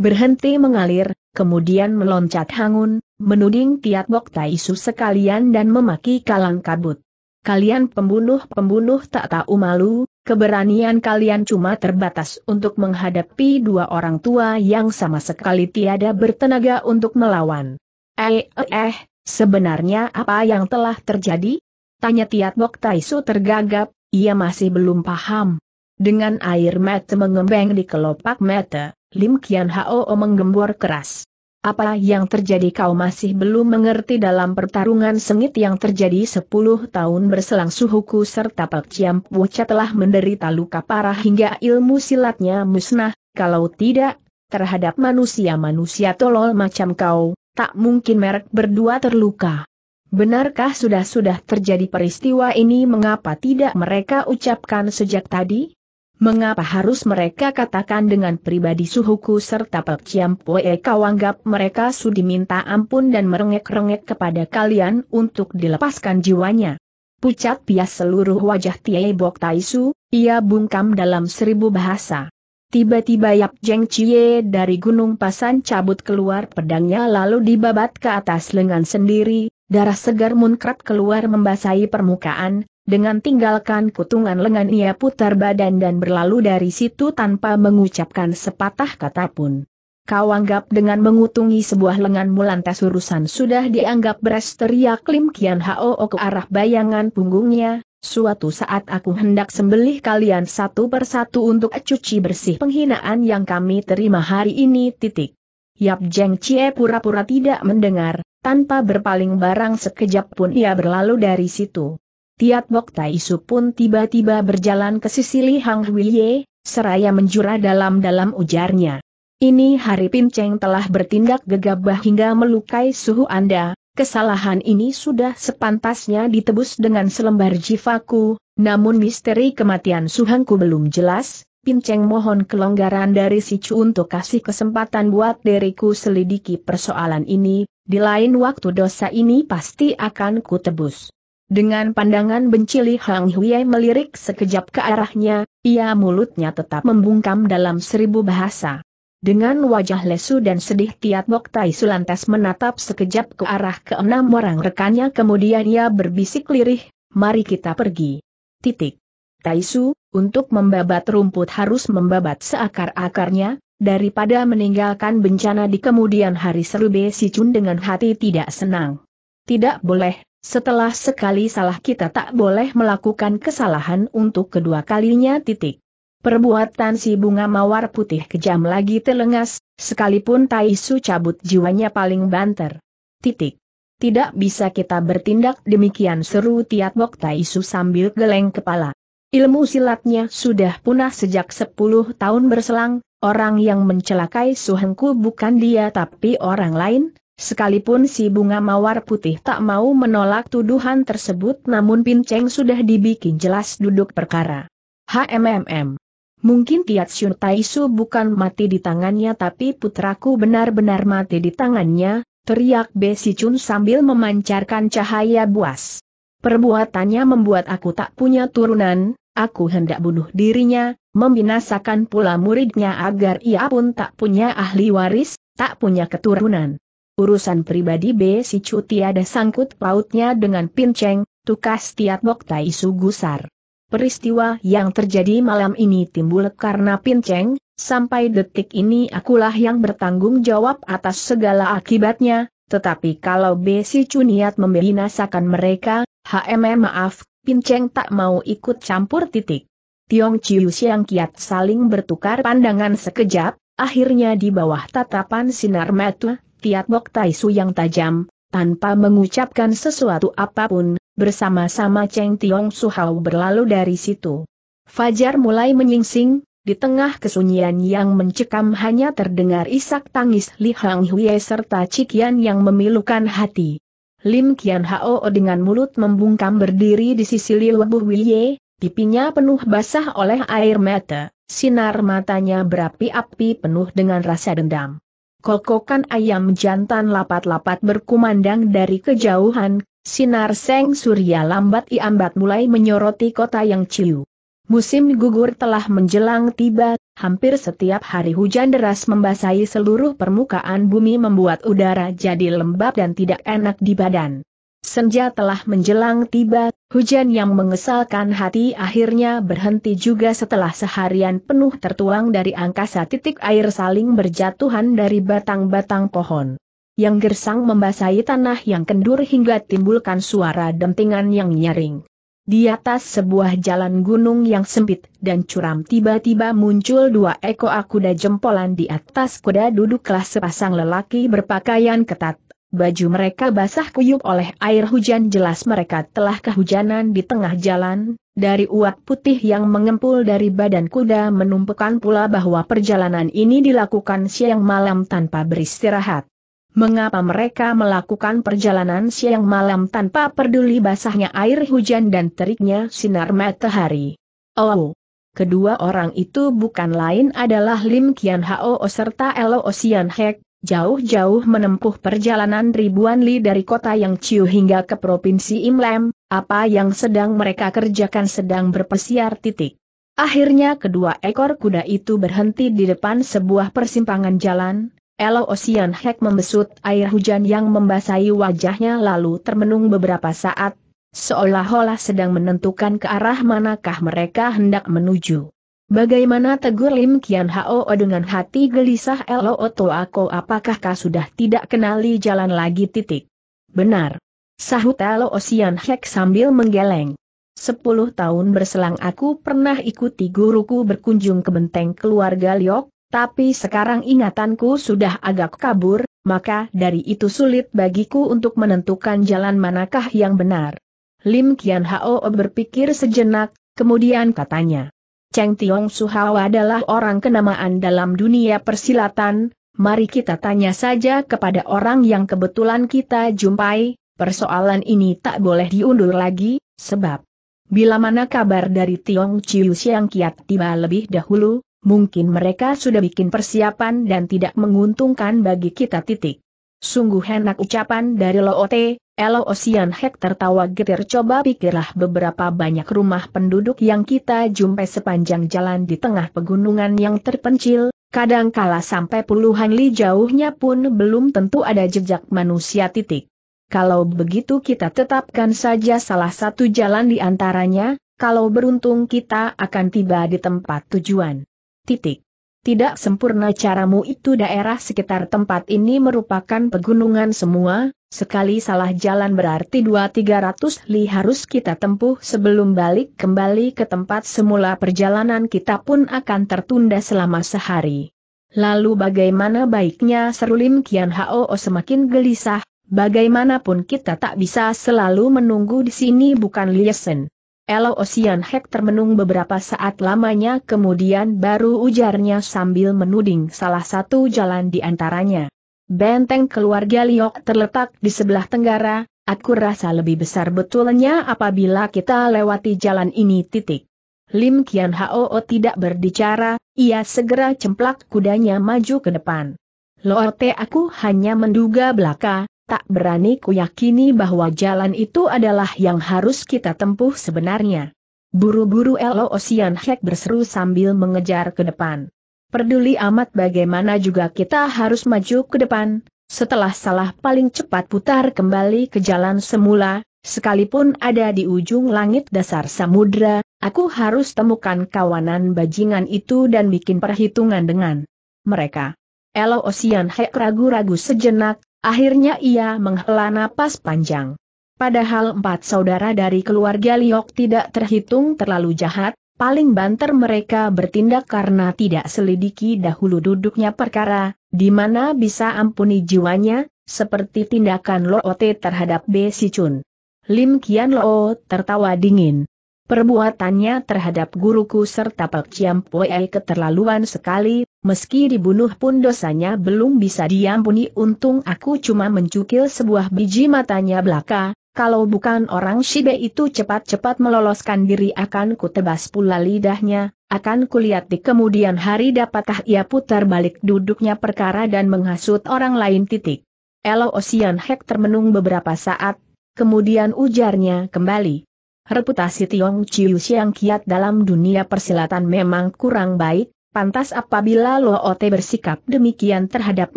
berhenti mengalir, kemudian meloncat hangun, menuding Tiat Bok tai su sekalian dan memaki kalang kabut. Kalian pembunuh-pembunuh tak tahu malu, keberanian kalian cuma terbatas untuk menghadapi dua orang tua yang sama sekali tiada bertenaga untuk melawan. Eh, eh, eh, sebenarnya apa yang telah terjadi? Tanya Tiat Bok Taisu tergagap, ia masih belum paham. Dengan air mata mengembang di kelopak mata, Lim Kian Hao menggembor keras. Apa yang terjadi kau masih belum mengerti dalam pertarungan sengit yang terjadi 10 tahun berselang suhuku serta Pak Ciam Pucha telah menderita luka parah hingga ilmu silatnya musnah, kalau tidak, terhadap manusia-manusia tolol macam kau, tak mungkin merek berdua terluka. Benarkah sudah-sudah terjadi peristiwa ini mengapa tidak mereka ucapkan sejak tadi? Mengapa harus mereka katakan dengan pribadi suhuku serta Pek Ciam Pue kau anggap mereka sudi minta ampun dan merengek-rengek kepada kalian untuk dilepaskan jiwanya? Pucat pias seluruh wajah Tiai Bok Taisu, ia bungkam dalam seribu bahasa. Tiba-tiba Yap Jeng Cie dari Gunung Pasan cabut keluar pedangnya lalu dibabat ke atas lengan sendiri, Darah segar munkrat keluar membasahi permukaan, dengan tinggalkan kutungan lengan ia putar badan dan berlalu dari situ tanpa mengucapkan sepatah kata pun. Kau anggap dengan mengutungi sebuah lengan mulan urusan sudah dianggap beres teriak Lim Kian Hao ke arah bayangan punggungnya, Suatu saat aku hendak sembelih kalian satu persatu untuk cuci bersih penghinaan yang kami terima hari ini titik. Yap Jeng Cie pura-pura tidak mendengar, tanpa berpaling barang sekejap pun ia berlalu dari situ. Tiat Bok Tai Su pun tiba-tiba berjalan ke sisi Li Hang Huiye, seraya menjura dalam-dalam ujarnya. Ini hari Pin Cheng telah bertindak gegabah hingga melukai suhu Anda, kesalahan ini sudah sepantasnya ditebus dengan selembar jifaku, namun misteri kematian suhangku belum jelas, Cheng mohon kelonggaran dari situ untuk kasih kesempatan buat diriku selidiki persoalan ini, di lain waktu dosa ini pasti akan kutebus. Dengan pandangan benci Li Hang Huye melirik sekejap ke arahnya, ia mulutnya tetap membungkam dalam seribu bahasa. Dengan wajah lesu dan sedih Tiat Bok Tai Sulantas menatap sekejap ke arah keenam orang rekannya kemudian ia berbisik lirih, mari kita pergi. Titik. Taisu, untuk membabat rumput harus membabat seakar-akarnya, daripada meninggalkan bencana di kemudian hari seru besi cun dengan hati tidak senang. Tidak boleh, setelah sekali salah kita tak boleh melakukan kesalahan untuk kedua kalinya titik. Perbuatan si bunga mawar putih kejam lagi telengas, sekalipun Taisu cabut jiwanya paling banter. Titik. Tidak bisa kita bertindak demikian seru Tiat Bok Taisu sambil geleng kepala. Ilmu silatnya sudah punah sejak 10 tahun berselang, orang yang mencelakai Suhengku bukan dia tapi orang lain, sekalipun si bunga mawar putih tak mau menolak tuduhan tersebut namun Pinceng sudah dibikin jelas duduk perkara. HMMM. Mungkin tiat Shun Taisu bukan mati di tangannya tapi putraku benar-benar mati di tangannya, teriak Besi Chun sambil memancarkan cahaya buas. Perbuatannya membuat aku tak punya turunan, aku hendak bunuh dirinya, membinasakan pula muridnya agar ia pun tak punya ahli waris, tak punya keturunan. Urusan pribadi B. Si Cu tiada sangkut pautnya dengan pinceng, tukas tiat Isu Gusar. Peristiwa yang terjadi malam ini timbul karena pinceng, sampai detik ini akulah yang bertanggung jawab atas segala akibatnya, tetapi kalau Besi Cuniat membinasakan mereka, HMM maaf, Cheng tak mau ikut campur titik. Tiong Chiu Siang Kiat saling bertukar pandangan sekejap, akhirnya di bawah tatapan sinar mata, Tiat Bok Tai Su yang tajam, tanpa mengucapkan sesuatu apapun, bersama-sama Cheng Tiong Su Hao berlalu dari situ. Fajar mulai menyingsing, di tengah kesunyian yang mencekam hanya terdengar isak tangis Li Hang Hui serta cikian yang memilukan hati. Lim Kian Hao dengan mulut membungkam berdiri di sisi Liu Bu Wiye, pipinya penuh basah oleh air mata, sinar matanya berapi-api penuh dengan rasa dendam. Kokokan ayam jantan lapat-lapat berkumandang dari kejauhan, sinar seng surya lambat iambat mulai menyoroti kota yang ciu. Musim gugur telah menjelang tiba, hampir setiap hari hujan deras membasahi seluruh permukaan bumi membuat udara jadi lembab dan tidak enak di badan. Senja telah menjelang tiba, hujan yang mengesalkan hati akhirnya berhenti juga setelah seharian penuh tertuang dari angkasa titik air saling berjatuhan dari batang-batang pohon. Yang gersang membasahi tanah yang kendur hingga timbulkan suara dentingan yang nyaring. Di atas sebuah jalan gunung yang sempit dan curam tiba-tiba muncul dua ekor kuda jempolan di atas kuda duduklah sepasang lelaki berpakaian ketat. Baju mereka basah kuyup oleh air hujan jelas mereka telah kehujanan di tengah jalan, dari uap putih yang mengempul dari badan kuda menumpukan pula bahwa perjalanan ini dilakukan siang malam tanpa beristirahat. Mengapa mereka melakukan perjalanan siang malam tanpa peduli basahnya air hujan dan teriknya sinar matahari? Oh, kedua orang itu bukan lain adalah Lim Kian Hao serta Elo Osian Hek, jauh-jauh menempuh perjalanan ribuan li dari kota yang Ciu hingga ke Provinsi Imlem, apa yang sedang mereka kerjakan sedang berpesiar titik. Akhirnya kedua ekor kuda itu berhenti di depan sebuah persimpangan jalan, Elo Osian Hek membesut air hujan yang membasahi wajahnya lalu termenung beberapa saat, seolah-olah sedang menentukan ke arah manakah mereka hendak menuju. Bagaimana tegur Lim Kian Hao dengan hati gelisah Elo Oto Ako apakah kau sudah tidak kenali jalan lagi titik? Benar. Sahut Elo Osian Hek sambil menggeleng. Sepuluh tahun berselang aku pernah ikuti guruku berkunjung ke benteng keluarga Liok, tapi sekarang ingatanku sudah agak kabur, maka dari itu sulit bagiku untuk menentukan jalan manakah yang benar. Lim Kian Hao berpikir sejenak, kemudian katanya. Cheng Tiong Suhao adalah orang kenamaan dalam dunia persilatan, mari kita tanya saja kepada orang yang kebetulan kita jumpai, persoalan ini tak boleh diundur lagi, sebab bila mana kabar dari Tiong Chiu Siang Kiat tiba lebih dahulu, mungkin mereka sudah bikin persiapan dan tidak menguntungkan bagi kita titik. Sungguh enak ucapan dari Loote, Elo Ocean Hek tertawa getir coba pikirlah beberapa banyak rumah penduduk yang kita jumpai sepanjang jalan di tengah pegunungan yang terpencil, kadangkala sampai puluhan li jauhnya pun belum tentu ada jejak manusia titik. Kalau begitu kita tetapkan saja salah satu jalan di antaranya, kalau beruntung kita akan tiba di tempat tujuan. Titik. Tidak sempurna caramu itu daerah sekitar tempat ini merupakan pegunungan semua, sekali salah jalan berarti 2-300 li harus kita tempuh sebelum balik kembali ke tempat semula perjalanan kita pun akan tertunda selama sehari. Lalu bagaimana baiknya serulim Kian Hao semakin gelisah, bagaimanapun kita tak bisa selalu menunggu di sini bukan Liesen. Elo Osian Hek termenung beberapa saat lamanya kemudian baru ujarnya sambil menuding salah satu jalan di antaranya. Benteng keluarga Liok terletak di sebelah tenggara, aku rasa lebih besar betulnya apabila kita lewati jalan ini titik. Lim Kian Hao tidak berbicara, ia segera cemplak kudanya maju ke depan. Loote aku hanya menduga belaka, tak berani kuyakini bahwa jalan itu adalah yang harus kita tempuh sebenarnya. Buru-buru Elo Osian Hek berseru sambil mengejar ke depan. Peduli amat bagaimana juga kita harus maju ke depan, setelah salah paling cepat putar kembali ke jalan semula, sekalipun ada di ujung langit dasar samudra, aku harus temukan kawanan bajingan itu dan bikin perhitungan dengan mereka. Elo Osian Hek ragu-ragu sejenak, Akhirnya ia menghela napas panjang. Padahal empat saudara dari keluarga Liok tidak terhitung terlalu jahat, paling banter mereka bertindak karena tidak selidiki dahulu duduknya perkara, di mana bisa ampuni jiwanya, seperti tindakan Loote terhadap B. Sichun. Lim Kian Lo tertawa dingin. Perbuatannya terhadap guruku serta Pak Chiam keterlaluan sekali, meski dibunuh pun dosanya belum bisa diampuni untung aku cuma mencukil sebuah biji matanya belaka, kalau bukan orang Shibe itu cepat-cepat meloloskan diri akan kutebas pula lidahnya, akan kulihat di kemudian hari dapatkah ia putar balik duduknya perkara dan menghasut orang lain titik. Elo Ocean Hek termenung beberapa saat, kemudian ujarnya kembali. Reputasi Tiong Chiu Siang Kiat dalam dunia persilatan memang kurang baik, Pantas apabila Ote bersikap demikian terhadap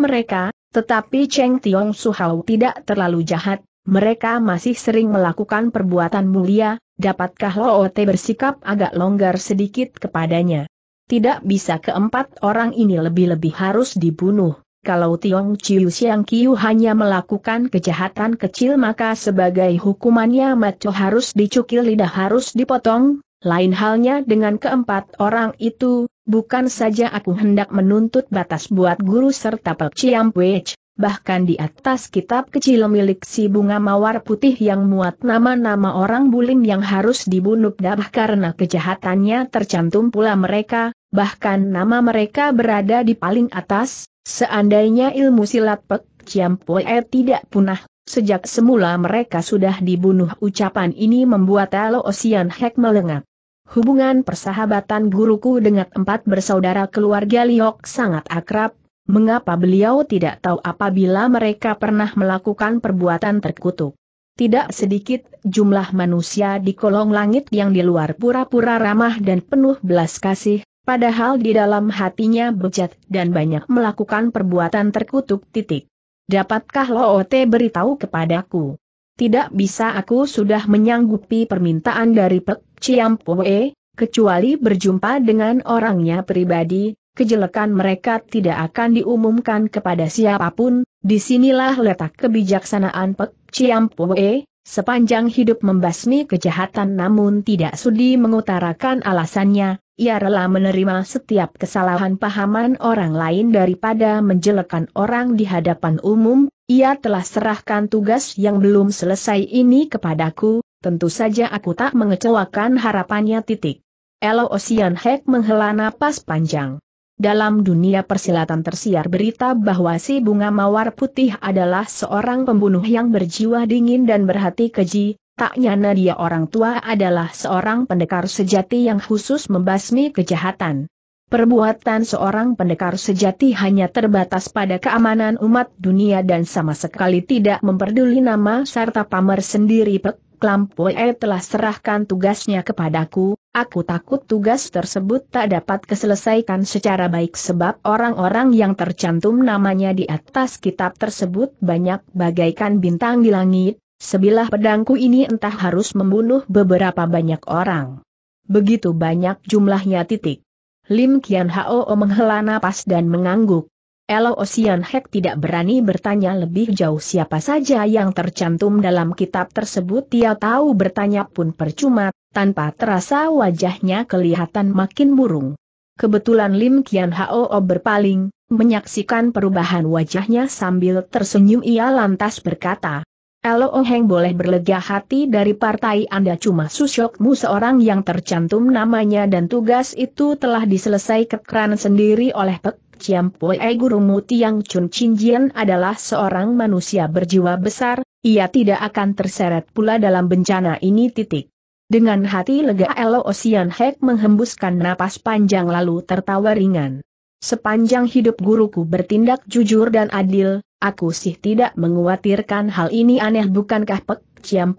mereka, tetapi Cheng Tiong Suhao tidak terlalu jahat, mereka masih sering melakukan perbuatan mulia, dapatkah Ote bersikap agak longgar sedikit kepadanya? Tidak bisa keempat orang ini lebih-lebih harus dibunuh. Kalau Tiong Chiu Siang Kiu hanya melakukan kejahatan kecil maka sebagai hukumannya Maco harus dicukil lidah harus dipotong, lain halnya dengan keempat orang itu, bukan saja aku hendak menuntut batas buat guru serta pelciam wech, bahkan di atas kitab kecil milik si bunga mawar putih yang muat nama-nama orang bulim yang harus dibunuh dabah karena kejahatannya tercantum pula mereka, bahkan nama mereka berada di paling atas, seandainya ilmu silat pek Ciam tidak punah, Sejak semula mereka sudah dibunuh ucapan ini membuat Elo Ocean Hek melengak. Hubungan persahabatan guruku dengan empat bersaudara keluarga Liok sangat akrab, mengapa beliau tidak tahu apabila mereka pernah melakukan perbuatan terkutuk. Tidak sedikit jumlah manusia di kolong langit yang di luar pura-pura ramah dan penuh belas kasih, padahal di dalam hatinya bejat dan banyak melakukan perbuatan terkutuk titik. Dapatkah Loote beritahu kepadaku? tidak bisa aku sudah menyanggupi permintaan dari Pek Pue, kecuali berjumpa dengan orangnya pribadi, kejelekan mereka tidak akan diumumkan kepada siapapun, disinilah letak kebijaksanaan Pek Pue, sepanjang hidup membasmi kejahatan namun tidak sudi mengutarakan alasannya, ia rela menerima setiap kesalahan pahaman orang lain daripada menjelekan orang di hadapan umum, ia telah serahkan tugas yang belum selesai ini kepadaku, tentu saja aku tak mengecewakan harapannya titik. Elo Ocean Hek menghela napas panjang. Dalam dunia persilatan tersiar berita bahwa si bunga mawar putih adalah seorang pembunuh yang berjiwa dingin dan berhati keji, tak nyana dia orang tua adalah seorang pendekar sejati yang khusus membasmi kejahatan. Perbuatan seorang pendekar sejati hanya terbatas pada keamanan umat dunia dan sama sekali tidak memperduli nama serta pamer sendiri Pek. air telah serahkan tugasnya kepadaku, aku takut tugas tersebut tak dapat keselesaikan secara baik sebab orang-orang yang tercantum namanya di atas kitab tersebut banyak bagaikan bintang di langit, sebilah pedangku ini entah harus membunuh beberapa banyak orang. Begitu banyak jumlahnya titik. Lim Kian Hao menghela napas dan mengangguk. Elo Osian Hek tidak berani bertanya lebih jauh siapa saja yang tercantum dalam kitab tersebut. Dia tahu bertanya pun percuma, tanpa terasa wajahnya kelihatan makin murung. Kebetulan Lim Kian Hao berpaling, menyaksikan perubahan wajahnya sambil tersenyum ia lantas berkata, Elo Oheng oh boleh berlega hati dari partai Anda cuma Susyokmu seorang yang tercantum namanya dan tugas itu telah diselesaikan sendiri oleh Pek Chiam Pue eh, gurumu Tiang Chun Chinjian adalah seorang manusia berjiwa besar, ia tidak akan terseret pula dalam bencana ini titik. Dengan hati lega Elo Osian oh Hek menghembuskan napas panjang lalu tertawa ringan. Sepanjang hidup guruku bertindak jujur dan adil, aku sih tidak menguatirkan hal ini aneh bukankah Pek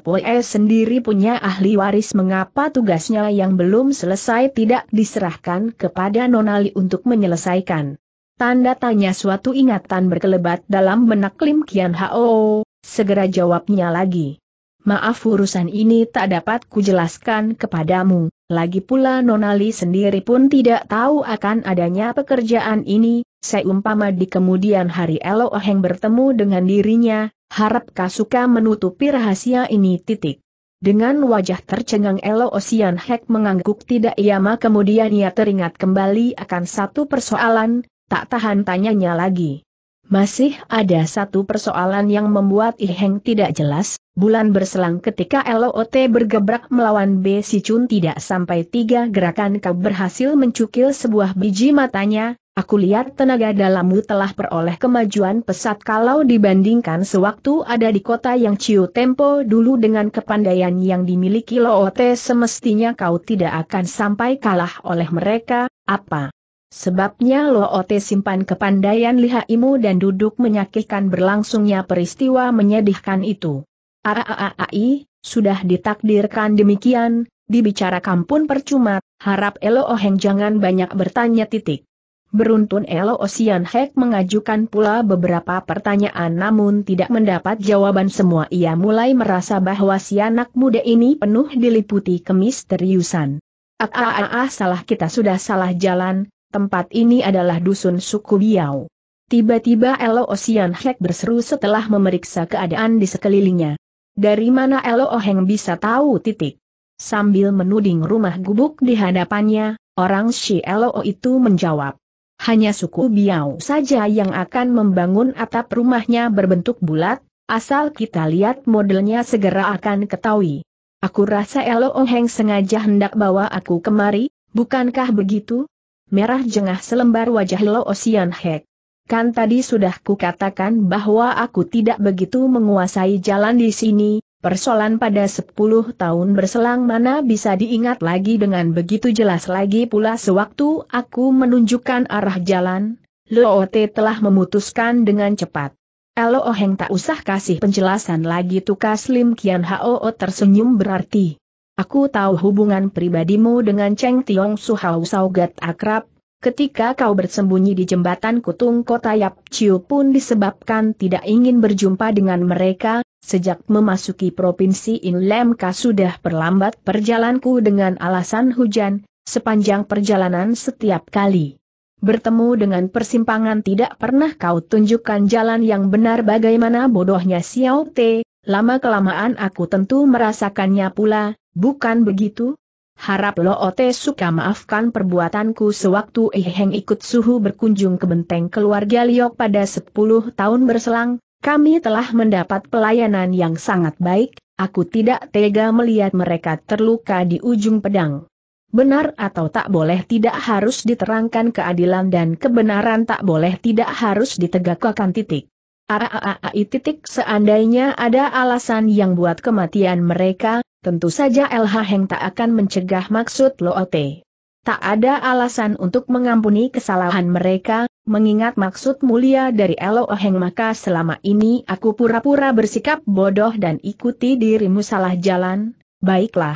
Poe sendiri punya ahli waris mengapa tugasnya yang belum selesai tidak diserahkan kepada Nonali untuk menyelesaikan. Tanda tanya suatu ingatan berkelebat dalam benak Lim Kian Hao, segera jawabnya lagi. Maaf urusan ini tak dapat kujelaskan kepadamu, lagi pula Nonali sendiri pun tidak tahu akan adanya pekerjaan ini, seumpama di kemudian hari Elo Oheng bertemu dengan dirinya, harap Kasuka menutupi rahasia ini titik. Dengan wajah tercengang Elo Osian Hek mengangguk tidak ia kemudian ia teringat kembali akan satu persoalan, tak tahan tanyanya lagi. Masih ada satu persoalan yang membuat Iheng tidak jelas, Bulan berselang ketika LOT bergebrak melawan B. Si Chun tidak sampai tiga gerakan kau berhasil mencukil sebuah biji matanya, aku lihat tenaga dalammu telah peroleh kemajuan pesat kalau dibandingkan sewaktu ada di kota yang Ciu Tempo dulu dengan kepandaian yang dimiliki LOT semestinya kau tidak akan sampai kalah oleh mereka, apa? Sebabnya Lo Ote simpan kepandaian lihaimu dan duduk menyakitkan berlangsungnya peristiwa menyedihkan itu. Aaai, sudah ditakdirkan demikian, dibicarakan pun percuma, harap Elo Oheng jangan banyak bertanya titik. Beruntun Elo Osian Hek mengajukan pula beberapa pertanyaan namun tidak mendapat jawaban semua ia mulai merasa bahwa si anak muda ini penuh diliputi kemisteriusan. Aaaa salah kita sudah salah jalan, tempat ini adalah dusun suku Biau. Tiba-tiba Elo Osian Hek berseru setelah memeriksa keadaan di sekelilingnya. Dari mana Elo Oheng bisa tahu titik? Sambil menuding rumah gubuk di hadapannya, orang Shi Elo itu menjawab. Hanya suku Biao saja yang akan membangun atap rumahnya berbentuk bulat, asal kita lihat modelnya segera akan ketahui. Aku rasa Elo Oheng sengaja hendak bawa aku kemari, bukankah begitu? Merah jengah selembar wajah Lo Osian Hek. Kan tadi sudah kukatakan bahwa aku tidak begitu menguasai jalan di sini, Persoalan pada 10 tahun berselang mana bisa diingat lagi dengan begitu jelas lagi pula sewaktu aku menunjukkan arah jalan, Loote telah memutuskan dengan cepat. Elo Heng tak usah kasih penjelasan lagi tukas Lim Kian Hao tersenyum berarti. Aku tahu hubungan pribadimu dengan Cheng Tiong Suhau Saugat akrab, Ketika kau bersembunyi di jembatan Kutung Kota Yap Chiu pun disebabkan tidak ingin berjumpa dengan mereka, sejak memasuki Provinsi Inlemka sudah perlambat perjalanku dengan alasan hujan, sepanjang perjalanan setiap kali. Bertemu dengan persimpangan tidak pernah kau tunjukkan jalan yang benar bagaimana bodohnya Xiao Te, lama-kelamaan aku tentu merasakannya pula, bukan begitu? harap Lo Ote suka maafkan perbuatanku sewaktu Iheng ikut suhu berkunjung ke benteng keluarga Liok pada 10 tahun berselang, kami telah mendapat pelayanan yang sangat baik, aku tidak tega melihat mereka terluka di ujung pedang. Benar atau tak boleh tidak harus diterangkan keadilan dan kebenaran tak boleh tidak harus ditegakkan titik. Aaai titik seandainya ada alasan yang buat kematian mereka, tentu saja LH Heng tak akan mencegah maksud Loote. Tak ada alasan untuk mengampuni kesalahan mereka, mengingat maksud mulia dari LH Heng maka selama ini aku pura-pura bersikap bodoh dan ikuti dirimu salah jalan, baiklah.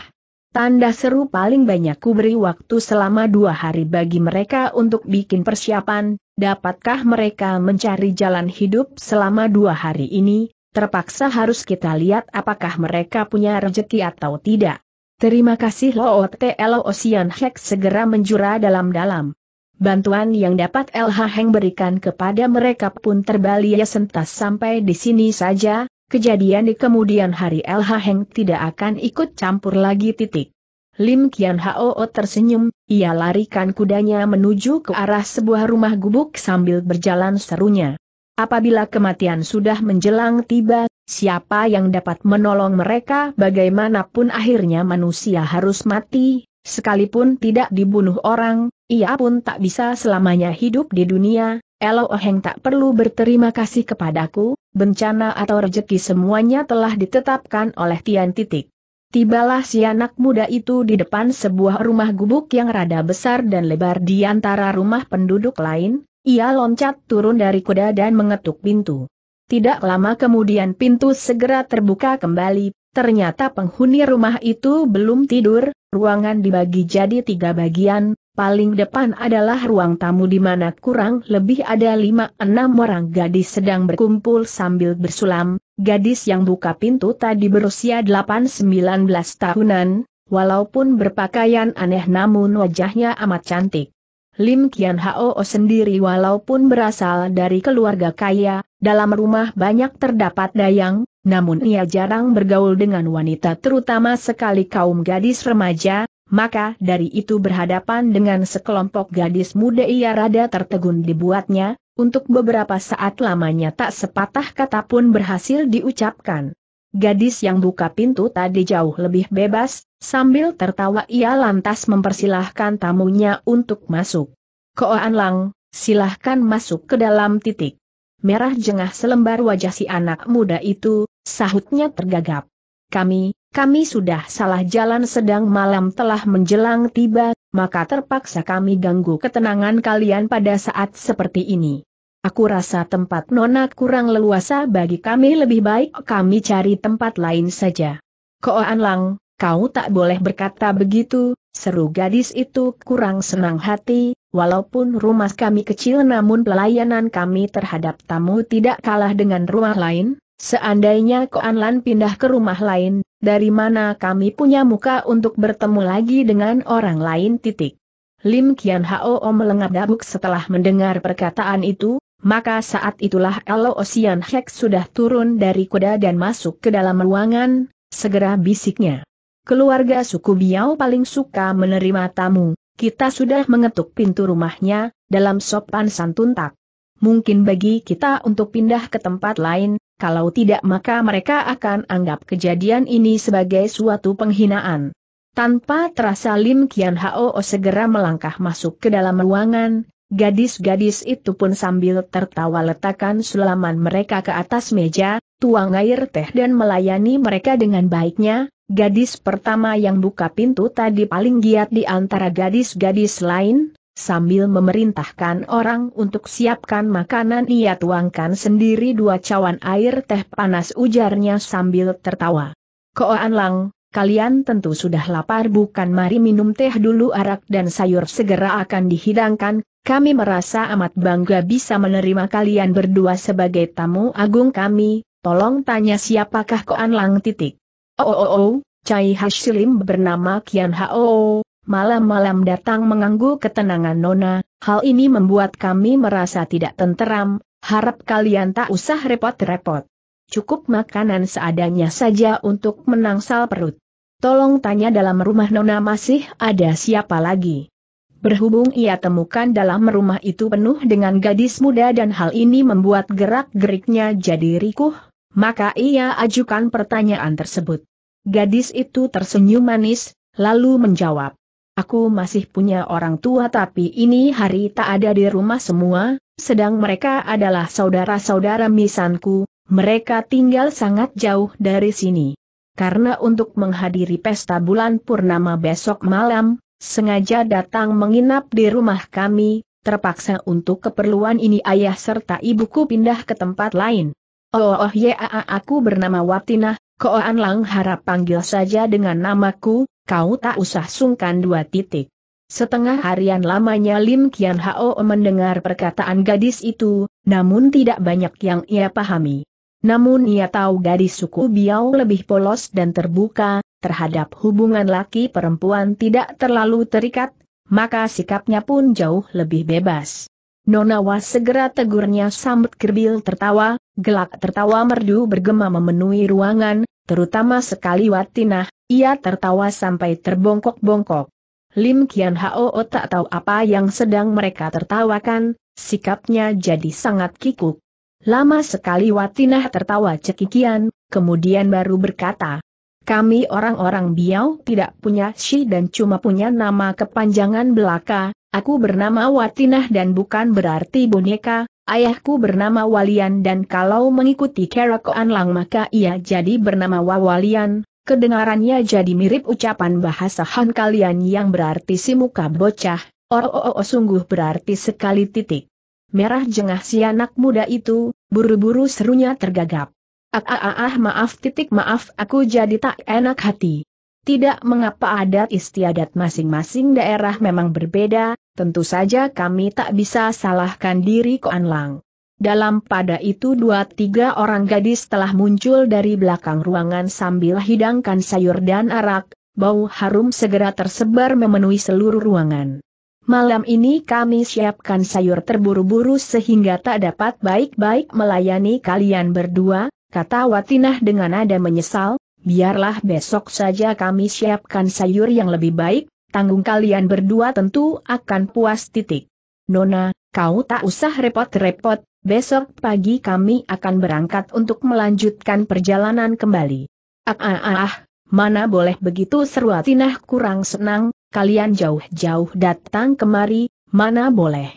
Tanda seru paling banyak ku beri waktu selama dua hari bagi mereka untuk bikin persiapan, Dapatkah mereka mencari jalan hidup selama dua hari ini? Terpaksa harus kita lihat apakah mereka punya rezeki atau tidak. Terima kasih loh TLO Ocean Hek segera menjura dalam-dalam. Bantuan yang dapat LH Heng berikan kepada mereka pun terbalik ya sentas sampai di sini saja, kejadian di kemudian hari LH Heng tidak akan ikut campur lagi titik. Lim Kian Hao tersenyum, ia larikan kudanya menuju ke arah sebuah rumah gubuk sambil berjalan serunya. Apabila kematian sudah menjelang tiba, siapa yang dapat menolong mereka bagaimanapun akhirnya manusia harus mati, sekalipun tidak dibunuh orang, ia pun tak bisa selamanya hidup di dunia, Elo Oheng tak perlu berterima kasih kepadaku, bencana atau rejeki semuanya telah ditetapkan oleh Tian Titik. Tibalah si anak muda itu di depan sebuah rumah gubuk yang rada besar dan lebar di antara rumah penduduk lain, ia loncat turun dari kuda dan mengetuk pintu. Tidak lama kemudian pintu segera terbuka kembali, ternyata penghuni rumah itu belum tidur, ruangan dibagi jadi tiga bagian, Paling depan adalah ruang tamu di mana kurang lebih ada lima enam orang gadis sedang berkumpul sambil bersulam, gadis yang buka pintu tadi berusia delapan sembilan belas tahunan, walaupun berpakaian aneh namun wajahnya amat cantik. Lim Kian Hao sendiri walaupun berasal dari keluarga kaya, dalam rumah banyak terdapat dayang, namun ia jarang bergaul dengan wanita terutama sekali kaum gadis remaja, maka dari itu berhadapan dengan sekelompok gadis muda ia rada tertegun dibuatnya, untuk beberapa saat lamanya tak sepatah kata pun berhasil diucapkan. Gadis yang buka pintu tadi jauh lebih bebas, sambil tertawa ia lantas mempersilahkan tamunya untuk masuk. Koan Lang, silahkan masuk ke dalam titik merah jengah selembar wajah si anak muda itu, sahutnya tergagap. Kami, kami sudah salah jalan sedang malam telah menjelang tiba, maka terpaksa kami ganggu ketenangan kalian pada saat seperti ini. Aku rasa tempat Nona kurang leluasa bagi kami lebih baik kami cari tempat lain saja. Koan Lang, Kau tak boleh berkata begitu, seru gadis itu kurang senang hati, walaupun rumah kami kecil namun pelayanan kami terhadap tamu tidak kalah dengan rumah lain, seandainya Koan Lan pindah ke rumah lain, dari mana kami punya muka untuk bertemu lagi dengan orang lain titik. Lim Kian Hao melengap dabuk setelah mendengar perkataan itu, maka saat itulah Elo Osian Hek sudah turun dari kuda dan masuk ke dalam ruangan, segera bisiknya. Keluarga suku Biao paling suka menerima tamu, kita sudah mengetuk pintu rumahnya, dalam sopan santun tak. Mungkin bagi kita untuk pindah ke tempat lain, kalau tidak maka mereka akan anggap kejadian ini sebagai suatu penghinaan. Tanpa terasa Lim Kian Hao segera melangkah masuk ke dalam ruangan, gadis-gadis itu pun sambil tertawa letakkan sulaman mereka ke atas meja, tuang air teh dan melayani mereka dengan baiknya, Gadis pertama yang buka pintu tadi paling giat di antara gadis-gadis lain, sambil memerintahkan orang untuk siapkan makanan ia tuangkan sendiri dua cawan air teh panas ujarnya sambil tertawa. Koan Lang, kalian tentu sudah lapar bukan mari minum teh dulu arak dan sayur segera akan dihidangkan, kami merasa amat bangga bisa menerima kalian berdua sebagai tamu agung kami, tolong tanya siapakah Koan Lang titik. Oh, oh, oh, Cai Hasilim bernama Kian Hao, malam-malam datang mengganggu ketenangan Nona, hal ini membuat kami merasa tidak tenteram, harap kalian tak usah repot-repot. Cukup makanan seadanya saja untuk menangsal perut. Tolong tanya dalam rumah Nona masih ada siapa lagi. Berhubung ia temukan dalam rumah itu penuh dengan gadis muda dan hal ini membuat gerak-geriknya jadi rikuh, maka ia ajukan pertanyaan tersebut. Gadis itu tersenyum manis, lalu menjawab. Aku masih punya orang tua tapi ini hari tak ada di rumah semua, sedang mereka adalah saudara-saudara misanku, mereka tinggal sangat jauh dari sini. Karena untuk menghadiri pesta bulan purnama besok malam, sengaja datang menginap di rumah kami, terpaksa untuk keperluan ini ayah serta ibuku pindah ke tempat lain. Oh oh ya aku bernama Watina, Koan Lang harap panggil saja dengan namaku, kau tak usah sungkan dua titik. Setengah harian lamanya Lim Kian Hao mendengar perkataan gadis itu, namun tidak banyak yang ia pahami. Namun ia tahu gadis suku Biao lebih polos dan terbuka, terhadap hubungan laki perempuan tidak terlalu terikat, maka sikapnya pun jauh lebih bebas. Nonawa segera tegurnya sambut kerbil tertawa, Gelak tertawa merdu bergema memenuhi ruangan, terutama sekali Watinah, ia tertawa sampai terbongkok-bongkok. Lim Kian Hao oh tak tahu apa yang sedang mereka tertawakan, sikapnya jadi sangat kikuk. Lama sekali Watinah tertawa cekikian, kemudian baru berkata, kami orang-orang Biao tidak punya si dan cuma punya nama kepanjangan belaka, aku bernama Watinah dan bukan berarti boneka, Ayahku bernama Walian dan kalau mengikuti cara lang maka ia jadi bernama Walian. kedengarannya jadi mirip ucapan bahasa Han kalian yang berarti si muka bocah, oh, oh, oh, oh, sungguh berarti sekali titik. Merah jengah si anak muda itu, buru-buru serunya tergagap. Ah, ah, ah, ah maaf titik maaf aku jadi tak enak hati. Tidak mengapa adat istiadat masing-masing daerah memang berbeda, Tentu saja kami tak bisa salahkan diri Koan Lang. Dalam pada itu dua tiga orang gadis telah muncul dari belakang ruangan sambil hidangkan sayur dan arak, bau harum segera tersebar memenuhi seluruh ruangan. Malam ini kami siapkan sayur terburu-buru sehingga tak dapat baik-baik melayani kalian berdua, kata Watinah dengan nada menyesal, biarlah besok saja kami siapkan sayur yang lebih baik, tanggung kalian berdua tentu akan puas titik. Nona, kau tak usah repot-repot, besok pagi kami akan berangkat untuk melanjutkan perjalanan kembali. Ah ah ah, ah mana boleh begitu seru Atinah kurang senang, kalian jauh-jauh datang kemari, mana boleh.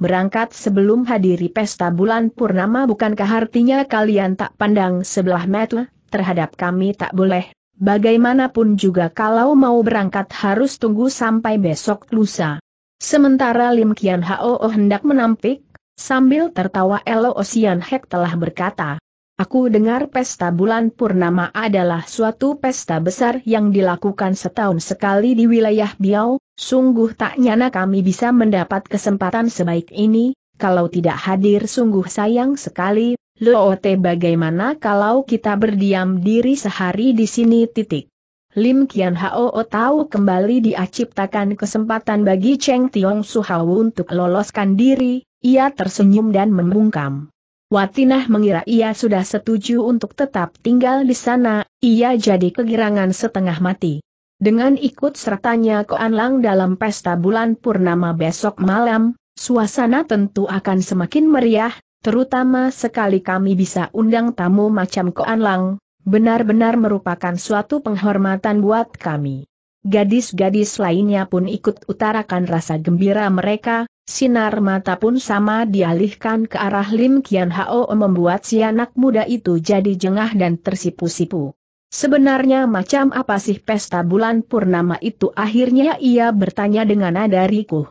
Berangkat sebelum hadiri pesta bulan purnama bukankah artinya kalian tak pandang sebelah mata terhadap kami tak boleh, Bagaimanapun juga kalau mau berangkat harus tunggu sampai besok lusa. Sementara Lim Kian Hao hendak menampik, sambil tertawa Elo Osian Hek telah berkata, Aku dengar pesta bulan purnama adalah suatu pesta besar yang dilakukan setahun sekali di wilayah Biau, sungguh tak nyana kami bisa mendapat kesempatan sebaik ini, kalau tidak hadir sungguh sayang sekali, Loote bagaimana kalau kita berdiam diri sehari di sini titik. Lim Kian Hao tahu kembali diaciptakan kesempatan bagi Cheng Tiong Suhao untuk loloskan diri, ia tersenyum dan membungkam. Watinah mengira ia sudah setuju untuk tetap tinggal di sana, ia jadi kegirangan setengah mati. Dengan ikut sertanya Koan Lang dalam pesta bulan purnama besok malam, suasana tentu akan semakin meriah, Terutama sekali kami bisa undang tamu macam Koan Lang, benar-benar merupakan suatu penghormatan buat kami. Gadis-gadis lainnya pun ikut utarakan rasa gembira mereka, sinar mata pun sama dialihkan ke arah Lim Kian Hao membuat si anak muda itu jadi jengah dan tersipu-sipu. Sebenarnya macam apa sih pesta bulan purnama itu akhirnya ia bertanya dengan nada rikuh.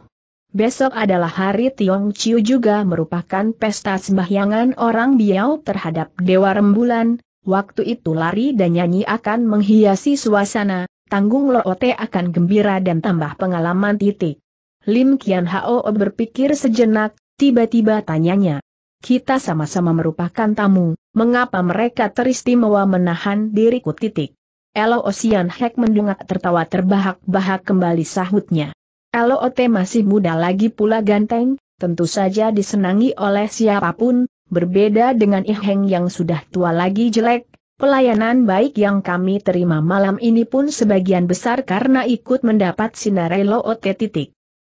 Besok adalah hari Tiong Chiu juga merupakan pesta sembahyangan orang Biau terhadap Dewa Rembulan, waktu itu lari dan nyanyi akan menghiasi suasana, tanggung Loote akan gembira dan tambah pengalaman titik. Lim Kian Hao berpikir sejenak, tiba-tiba tanyanya. Kita sama-sama merupakan tamu, mengapa mereka teristimewa menahan diriku titik? Elo Osian Hek mendungak tertawa terbahak-bahak kembali sahutnya. Ote masih muda lagi pula ganteng, tentu saja disenangi oleh siapapun, berbeda dengan Iheng yang sudah tua lagi jelek, Pelayanan baik yang kami terima malam ini pun sebagian besar karena ikut mendapat sinarelo ote titik.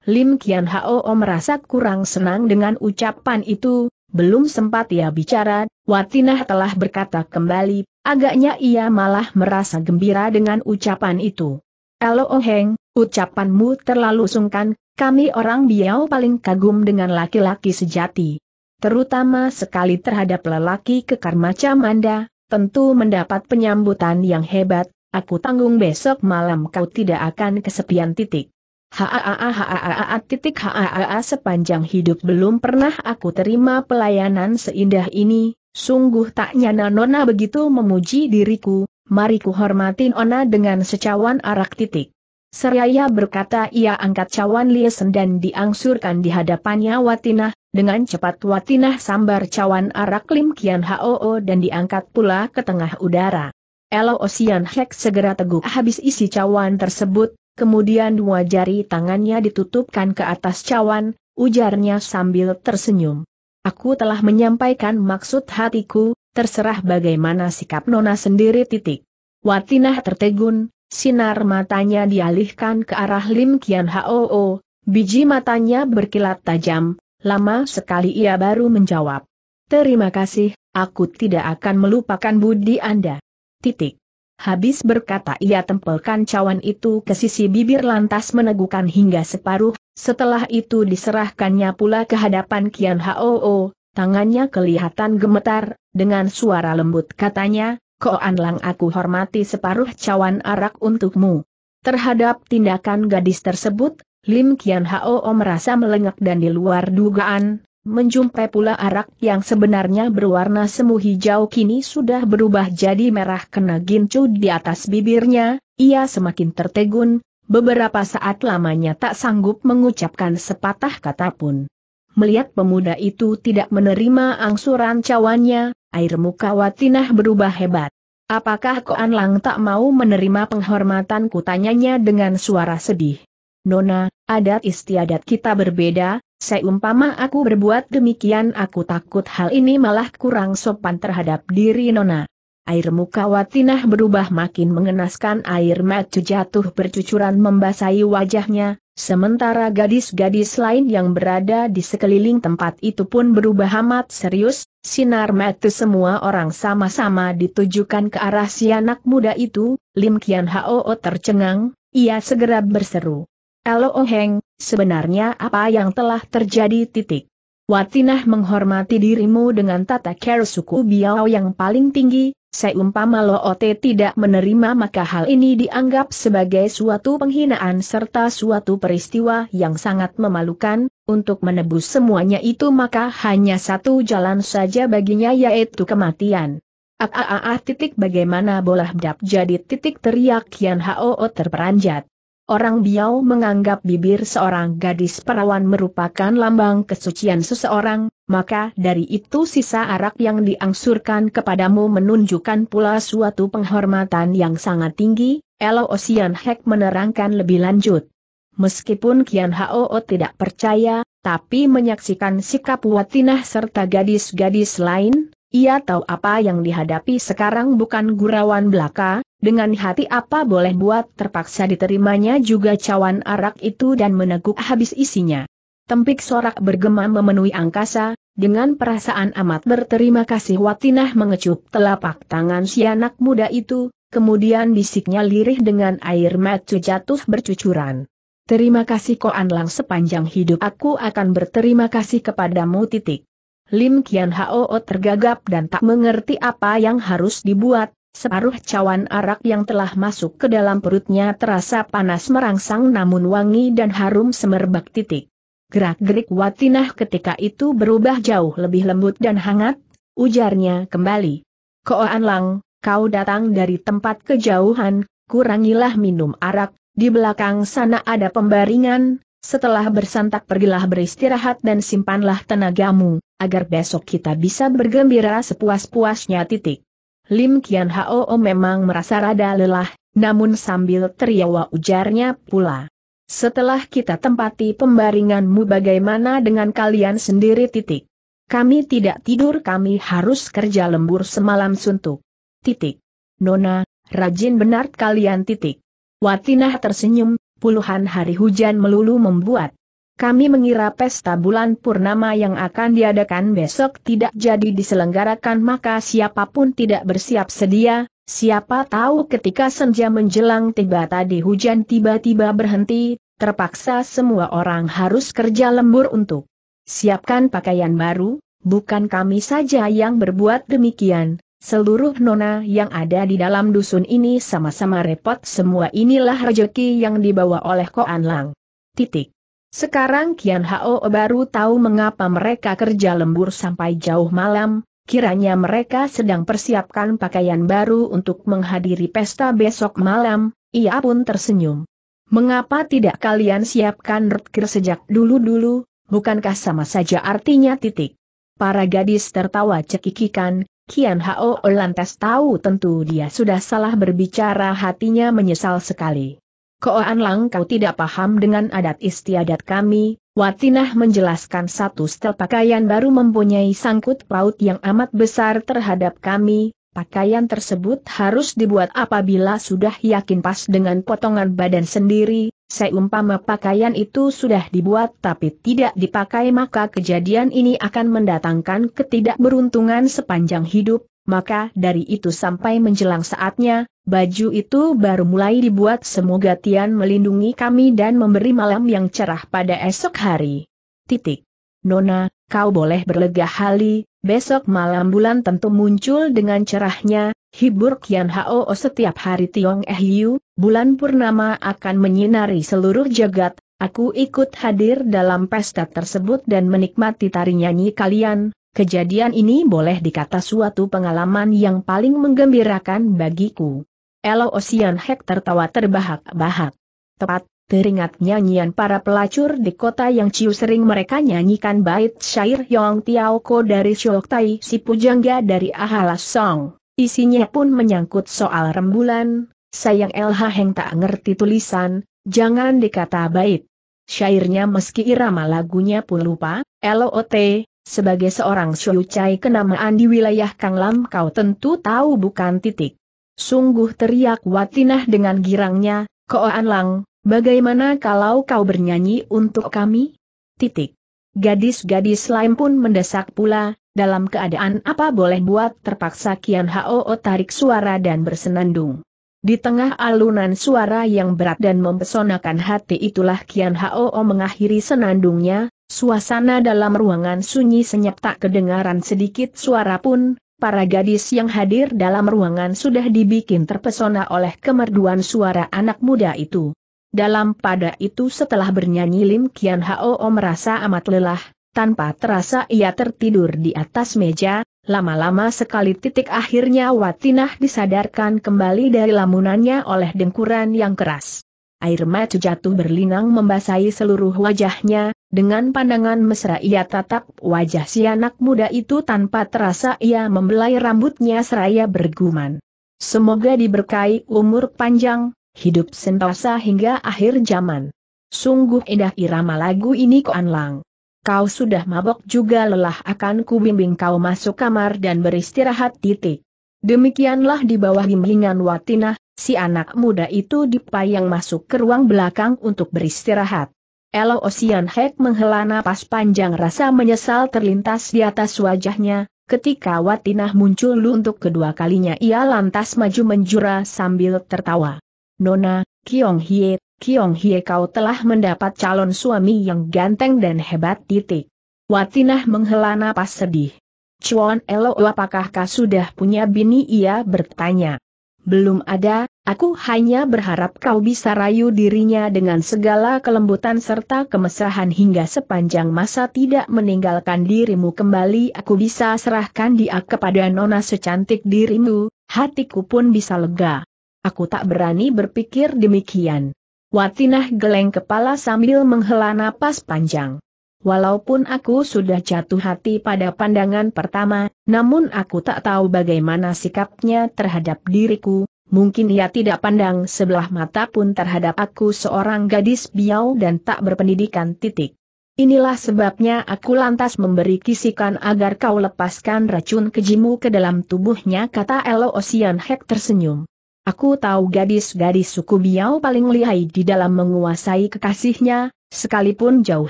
Lim Kian Hao merasa kurang senang dengan ucapan itu, belum sempat ia bicara, Watinah telah berkata kembali, agaknya ia malah merasa gembira dengan ucapan itu. Kalau Oheng, Ucapanmu terlalu sungkan, kami orang Biau paling kagum dengan laki-laki sejati. Terutama sekali terhadap lelaki kekar macam Anda, tentu mendapat penyambutan yang hebat, aku tanggung besok malam kau tidak akan kesepian titik. Haaa titik haaa sepanjang hidup belum pernah aku terima pelayanan seindah ini, sungguh tak nyana Nona begitu memuji diriku, Mariku ku hormati ona dengan secawan arak titik. Seraya berkata ia angkat cawan liesen dan diangsurkan di hadapannya Watinah, dengan cepat Watinah sambar cawan arak Lim Kian Hoo dan diangkat pula ke tengah udara. Elo Osian Hek segera teguk habis isi cawan tersebut, kemudian dua jari tangannya ditutupkan ke atas cawan, ujarnya sambil tersenyum. Aku telah menyampaikan maksud hatiku, terserah bagaimana sikap Nona sendiri titik. Watinah tertegun, Sinar matanya dialihkan ke arah Lim Kian Hoo, biji matanya berkilat tajam, lama sekali ia baru menjawab. Terima kasih, aku tidak akan melupakan budi Anda. Titik. Habis berkata ia tempelkan cawan itu ke sisi bibir lantas meneguhkan hingga separuh, setelah itu diserahkannya pula ke hadapan Kian Hoo, tangannya kelihatan gemetar, dengan suara lembut katanya, Koan Lang aku hormati separuh cawan arak untukmu. Terhadap tindakan gadis tersebut, Lim Kian Hao merasa melengak dan di luar dugaan, menjumpai pula arak yang sebenarnya berwarna semu hijau kini sudah berubah jadi merah kena gincu di atas bibirnya, ia semakin tertegun, beberapa saat lamanya tak sanggup mengucapkan sepatah kata pun. Melihat pemuda itu tidak menerima angsuran cawannya, air muka Watinah berubah hebat. Apakah Koan Lang tak mau menerima penghormatan? kutanyanya dengan suara sedih. Nona, adat istiadat kita berbeda, Saya umpama aku berbuat demikian aku takut hal ini malah kurang sopan terhadap diri Nona. Air muka Watinah berubah makin mengenaskan air mata jatuh bercucuran membasahi wajahnya, Sementara gadis-gadis lain yang berada di sekeliling tempat itu pun berubah amat serius, sinar mata semua orang sama-sama ditujukan ke arah si anak muda itu, Lim Kian Hao tercengang, ia segera berseru. Elo Oheng, sebenarnya apa yang telah terjadi titik? Watinah menghormati dirimu dengan tata care suku Biao yang paling tinggi, seumpama Lo Ote tidak menerima maka hal ini dianggap sebagai suatu penghinaan serta suatu peristiwa yang sangat memalukan, untuk menebus semuanya itu maka hanya satu jalan saja baginya yaitu kematian. Aaah titik bagaimana boleh dap jadi titik teriak Yan Hao terperanjat. Orang Biau menganggap bibir seorang gadis perawan merupakan lambang kesucian seseorang, maka dari itu sisa arak yang diangsurkan kepadamu menunjukkan pula suatu penghormatan yang sangat tinggi, Elo Osian Hek menerangkan lebih lanjut. Meskipun Kian Hao tidak percaya, tapi menyaksikan sikap Watinah serta gadis-gadis lain, ia tahu apa yang dihadapi sekarang bukan gurauan belaka, dengan hati apa boleh buat terpaksa diterimanya juga cawan arak itu dan meneguk habis isinya. Tempik sorak bergema memenuhi angkasa, dengan perasaan amat berterima kasih Watinah mengecup telapak tangan si anak muda itu, kemudian bisiknya lirih dengan air mata jatuh bercucuran. Terima kasih Koan Lang sepanjang hidup aku akan berterima kasih kepadamu titik. Lim Kian Hao tergagap dan tak mengerti apa yang harus dibuat, Separuh cawan arak yang telah masuk ke dalam perutnya terasa panas merangsang namun wangi dan harum semerbak titik. Gerak-gerik Watinah ketika itu berubah jauh lebih lembut dan hangat, ujarnya kembali. Koan Lang, kau datang dari tempat kejauhan, kurangilah minum arak, di belakang sana ada pembaringan, setelah bersantak pergilah beristirahat dan simpanlah tenagamu, agar besok kita bisa bergembira sepuas-puasnya titik. Lim Kian Hao memang merasa rada lelah, namun sambil teriawa ujarnya pula. Setelah kita tempati pembaringanmu bagaimana dengan kalian sendiri titik. Kami tidak tidur kami harus kerja lembur semalam suntuk. Titik. Nona, rajin benar kalian titik. Watinah tersenyum, puluhan hari hujan melulu membuat kami mengira pesta bulan purnama yang akan diadakan besok tidak jadi diselenggarakan maka siapapun tidak bersiap sedia, siapa tahu ketika senja menjelang tiba tadi hujan tiba-tiba berhenti, terpaksa semua orang harus kerja lembur untuk siapkan pakaian baru, bukan kami saja yang berbuat demikian, Seluruh nona yang ada di dalam dusun ini sama-sama repot semua inilah rejeki yang dibawa oleh Koan Lang. Titik. Sekarang Kian Hao baru tahu mengapa mereka kerja lembur sampai jauh malam, kiranya mereka sedang persiapkan pakaian baru untuk menghadiri pesta besok malam, ia pun tersenyum. Mengapa tidak kalian siapkan retkir sejak dulu-dulu, bukankah sama saja artinya titik? Para gadis tertawa cekikikan, Kian Hao lantas tahu tentu dia sudah salah berbicara hatinya menyesal sekali. Koan Lang kau tidak paham dengan adat istiadat kami, Watinah menjelaskan satu setel pakaian baru mempunyai sangkut paut yang amat besar terhadap kami, pakaian tersebut harus dibuat apabila sudah yakin pas dengan potongan badan sendiri, Seumpama pakaian itu sudah dibuat tapi tidak dipakai maka kejadian ini akan mendatangkan ketidakberuntungan sepanjang hidup, maka dari itu sampai menjelang saatnya, baju itu baru mulai dibuat semoga Tian melindungi kami dan memberi malam yang cerah pada esok hari. Titik. Nona, kau boleh berlega hali, besok malam bulan tentu muncul dengan cerahnya, hibur Kian Hao oh, setiap hari Tiong Eh Yu, bulan purnama akan menyinari seluruh jagat, aku ikut hadir dalam pesta tersebut dan menikmati tari nyanyi kalian, Kejadian ini boleh dikata suatu pengalaman yang paling menggembirakan bagiku. Elo Osian Hek tertawa terbahak-bahak. Tepat, Teringat nyanyian para pelacur di kota yang Ciu sering mereka nyanyikan bait syair Yong Tiao Ko dari Shok Tai Si Pujangga dari ahala Song. Isinya pun menyangkut soal rembulan, sayang LH Heng tak ngerti tulisan, jangan dikata bait. Syairnya meski irama lagunya pun lupa, LOT, sebagai seorang Chai kenamaan di wilayah Kang Lam kau tentu tahu bukan titik. Sungguh teriak Watinah dengan girangnya, Koan Lang, Bagaimana kalau kau bernyanyi untuk kami? Titik. Gadis-gadis lain pun mendesak pula, dalam keadaan apa boleh buat terpaksa Kian Hao tarik suara dan bersenandung. Di tengah alunan suara yang berat dan mempesonakan hati itulah Kian Hao mengakhiri senandungnya, suasana dalam ruangan sunyi senyap tak kedengaran sedikit suara pun, para gadis yang hadir dalam ruangan sudah dibikin terpesona oleh kemerduan suara anak muda itu. Dalam pada itu setelah bernyanyi Lim Kian Hao merasa amat lelah, tanpa terasa ia tertidur di atas meja, lama-lama sekali titik akhirnya Watinah disadarkan kembali dari lamunannya oleh dengkuran yang keras. Air mata jatuh berlinang membasahi seluruh wajahnya, dengan pandangan mesra ia tatap wajah si anak muda itu tanpa terasa ia membelai rambutnya seraya bergumam, Semoga diberkahi umur panjang, Hidup sentosa hingga akhir zaman. Sungguh indah irama lagu ini Koan Lang. Kau sudah mabok juga lelah akan kubimbing kau masuk kamar dan beristirahat titik. Demikianlah di bawah bimbingan Watinah, si anak muda itu dipayang masuk ke ruang belakang untuk beristirahat. Elo Osian Hek menghela napas panjang rasa menyesal terlintas di atas wajahnya, ketika Watinah muncul untuk kedua kalinya ia lantas maju menjura sambil tertawa. Nona, Kiong Hie, Kiong Hie kau telah mendapat calon suami yang ganteng dan hebat titik. Watinah menghela napas sedih. Chuan Elo apakah kau sudah punya bini ia bertanya. Belum ada, aku hanya berharap kau bisa rayu dirinya dengan segala kelembutan serta kemesraan hingga sepanjang masa tidak meninggalkan dirimu kembali aku bisa serahkan dia kepada nona secantik dirimu, hatiku pun bisa lega. Aku tak berani berpikir demikian. Watinah geleng kepala sambil menghela napas panjang. Walaupun aku sudah jatuh hati pada pandangan pertama, namun aku tak tahu bagaimana sikapnya terhadap diriku, mungkin ia tidak pandang sebelah mata pun terhadap aku seorang gadis biau dan tak berpendidikan titik. Inilah sebabnya aku lantas memberi kisikan agar kau lepaskan racun kejimu ke dalam tubuhnya kata Elo Ocean Hek tersenyum. Aku tahu gadis-gadis suku Biao paling lihai di dalam menguasai kekasihnya, sekalipun jauh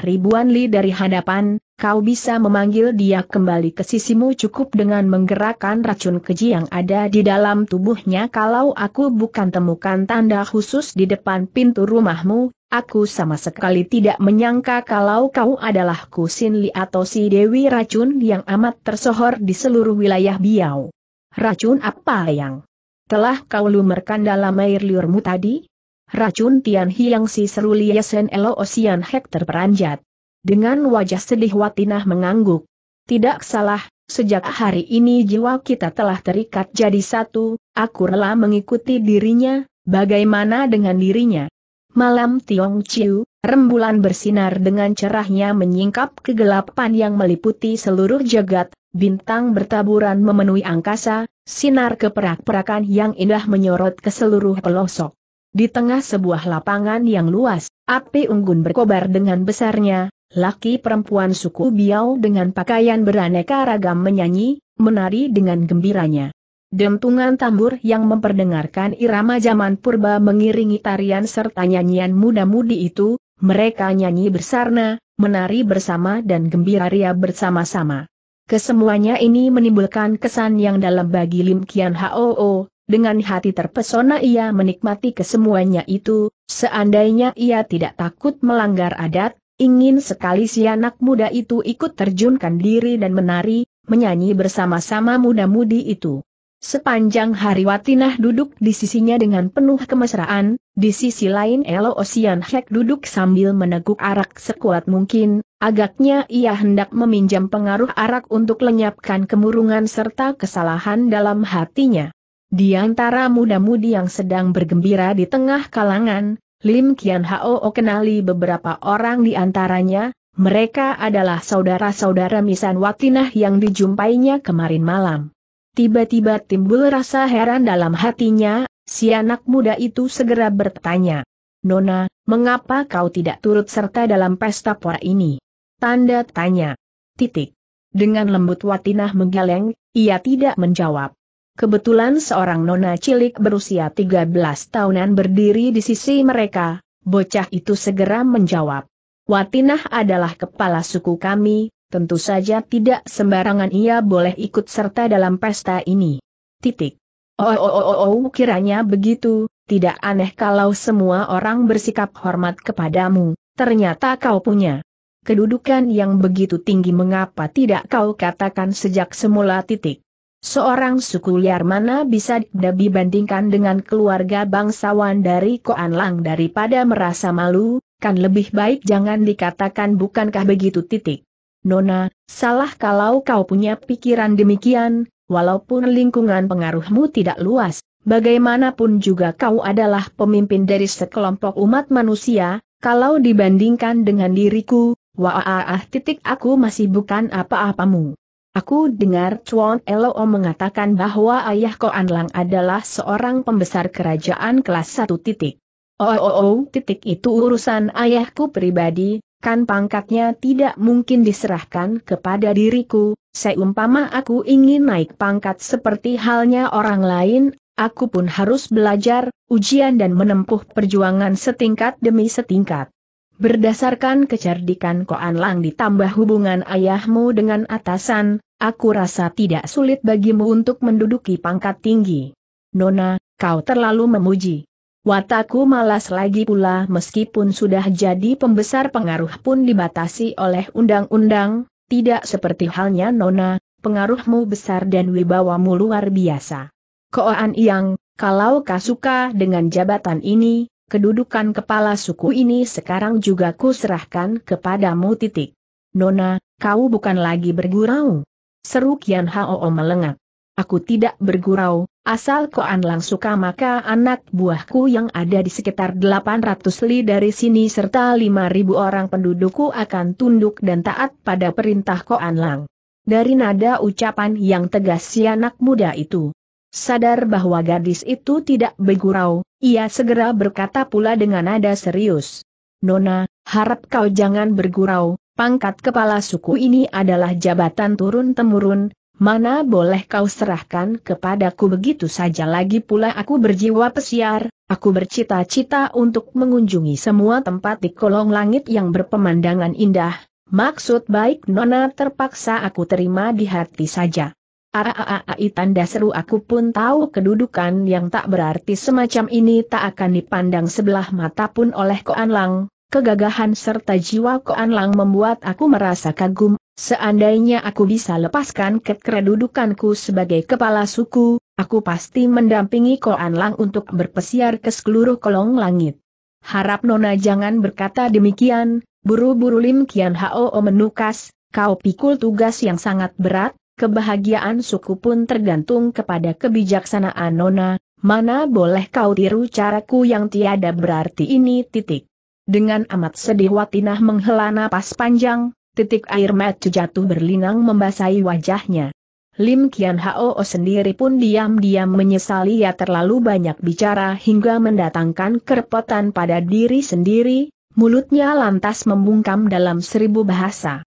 ribuan li dari hadapan, kau bisa memanggil dia kembali ke sisimu cukup dengan menggerakkan racun keji yang ada di dalam tubuhnya kalau aku bukan temukan tanda khusus di depan pintu rumahmu, aku sama sekali tidak menyangka kalau kau adalah Kusin Li atau si Dewi Racun yang amat tersohor di seluruh wilayah Biao. Racun apa yang telah kau lumerkan dalam air liurmu tadi? Racun Tian Hiang si seru Liesen Elo Osian Hek terperanjat. Dengan wajah sedih Watinah mengangguk. Tidak salah, sejak hari ini jiwa kita telah terikat jadi satu, aku rela mengikuti dirinya, bagaimana dengan dirinya? Malam Tiong Chiu, rembulan bersinar dengan cerahnya menyingkap kegelapan yang meliputi seluruh jagat, bintang bertaburan memenuhi angkasa, Sinar keperak-perakan yang indah menyorot ke seluruh pelosok. Di tengah sebuah lapangan yang luas, api unggun berkobar dengan besarnya, laki perempuan suku Biau dengan pakaian beraneka ragam menyanyi, menari dengan gembiranya. Dentungan tambur yang memperdengarkan irama zaman purba mengiringi tarian serta nyanyian muda-mudi itu, mereka nyanyi bersarna, menari bersama dan gembira ria bersama-sama. Kesemuanya ini menimbulkan kesan yang dalam bagi Lim Kian Hoo, dengan hati terpesona ia menikmati kesemuanya itu, seandainya ia tidak takut melanggar adat, ingin sekali si anak muda itu ikut terjunkan diri dan menari, menyanyi bersama-sama muda-mudi itu. Sepanjang hari Watinah duduk di sisinya dengan penuh kemesraan, di sisi lain Elo Osian Hek duduk sambil meneguk arak sekuat mungkin, Agaknya ia hendak meminjam pengaruh arak untuk lenyapkan kemurungan serta kesalahan dalam hatinya. Di antara muda-mudi yang sedang bergembira di tengah kalangan, Lim Kian Hao kenali beberapa orang di antaranya, mereka adalah saudara-saudara Misan Watinah yang dijumpainya kemarin malam. Tiba-tiba timbul rasa heran dalam hatinya, si anak muda itu segera bertanya, Nona, mengapa kau tidak turut serta dalam pesta pora ini? Tanda tanya. Titik. Dengan lembut Watinah menggeleng, ia tidak menjawab. Kebetulan seorang nona cilik berusia 13 tahunan berdiri di sisi mereka, bocah itu segera menjawab. Watinah adalah kepala suku kami, tentu saja tidak sembarangan ia boleh ikut serta dalam pesta ini. Titik. Oh, oh, oh, oh, oh kiranya begitu, tidak aneh kalau semua orang bersikap hormat kepadamu, ternyata kau punya kedudukan yang begitu tinggi mengapa tidak kau katakan sejak semula titik. Seorang suku liar mana bisa dibandingkan dengan keluarga bangsawan dari Koan Lang daripada merasa malu, kan lebih baik jangan dikatakan bukankah begitu titik. Nona, salah kalau kau punya pikiran demikian, walaupun lingkungan pengaruhmu tidak luas, bagaimanapun juga kau adalah pemimpin dari sekelompok umat manusia, kalau dibandingkan dengan diriku, Wah, titik aku masih bukan apa-apamu. Aku dengar Chuan Elo mengatakan bahwa ayah Koan Lang adalah seorang pembesar kerajaan kelas satu titik. Oh, oh, oh, titik itu urusan ayahku pribadi, kan pangkatnya tidak mungkin diserahkan kepada diriku, seumpama aku ingin naik pangkat seperti halnya orang lain, aku pun harus belajar, ujian dan menempuh perjuangan setingkat demi setingkat. Berdasarkan kecerdikan Koan Lang ditambah hubungan ayahmu dengan atasan, aku rasa tidak sulit bagimu untuk menduduki pangkat tinggi. Nona, kau terlalu memuji. Wataku malas lagi pula meskipun sudah jadi pembesar pengaruh pun dibatasi oleh undang-undang, tidak seperti halnya Nona, pengaruhmu besar dan wibawamu luar biasa. Koan Yang, kalau kau suka dengan jabatan ini, kedudukan kepala suku ini sekarang juga kuserahkan kepadamu titik. Nona, kau bukan lagi bergurau. Seru Kian Hao melengak. Aku tidak bergurau, asal Anlang suka maka anak buahku yang ada di sekitar 800 li dari sini serta 5.000 orang pendudukku akan tunduk dan taat pada perintah Lang. Dari nada ucapan yang tegas si anak muda itu, Sadar bahwa gadis itu tidak bergurau, ia segera berkata pula dengan nada serius. Nona, harap kau jangan bergurau, pangkat kepala suku ini adalah jabatan turun-temurun, mana boleh kau serahkan kepadaku begitu saja lagi pula aku berjiwa pesiar, aku bercita-cita untuk mengunjungi semua tempat di kolong langit yang berpemandangan indah, maksud baik Nona terpaksa aku terima di hati saja. Araai ah, ah, ah, tanda seru aku pun tahu kedudukan yang tak berarti semacam ini tak akan dipandang sebelah mata pun oleh Koan Lang. Kegagahan serta jiwa Koan Lang membuat aku merasa kagum, seandainya aku bisa lepaskan kedudukanku sebagai kepala suku, aku pasti mendampingi Koan Lang untuk berpesiar ke seluruh kolong langit. Harap Nona jangan berkata demikian, buru-buru Lim Kian Hao menukas, kau pikul tugas yang sangat berat, kebahagiaan suku pun tergantung kepada kebijaksanaan Nona, mana boleh kau tiru caraku yang tiada berarti ini titik. Dengan amat sedih Watinah menghela napas panjang, titik air mata jatuh berlinang membasahi wajahnya. Lim Kian Hao sendiri pun diam-diam menyesali ia terlalu banyak bicara hingga mendatangkan kerepotan pada diri sendiri, mulutnya lantas membungkam dalam seribu bahasa.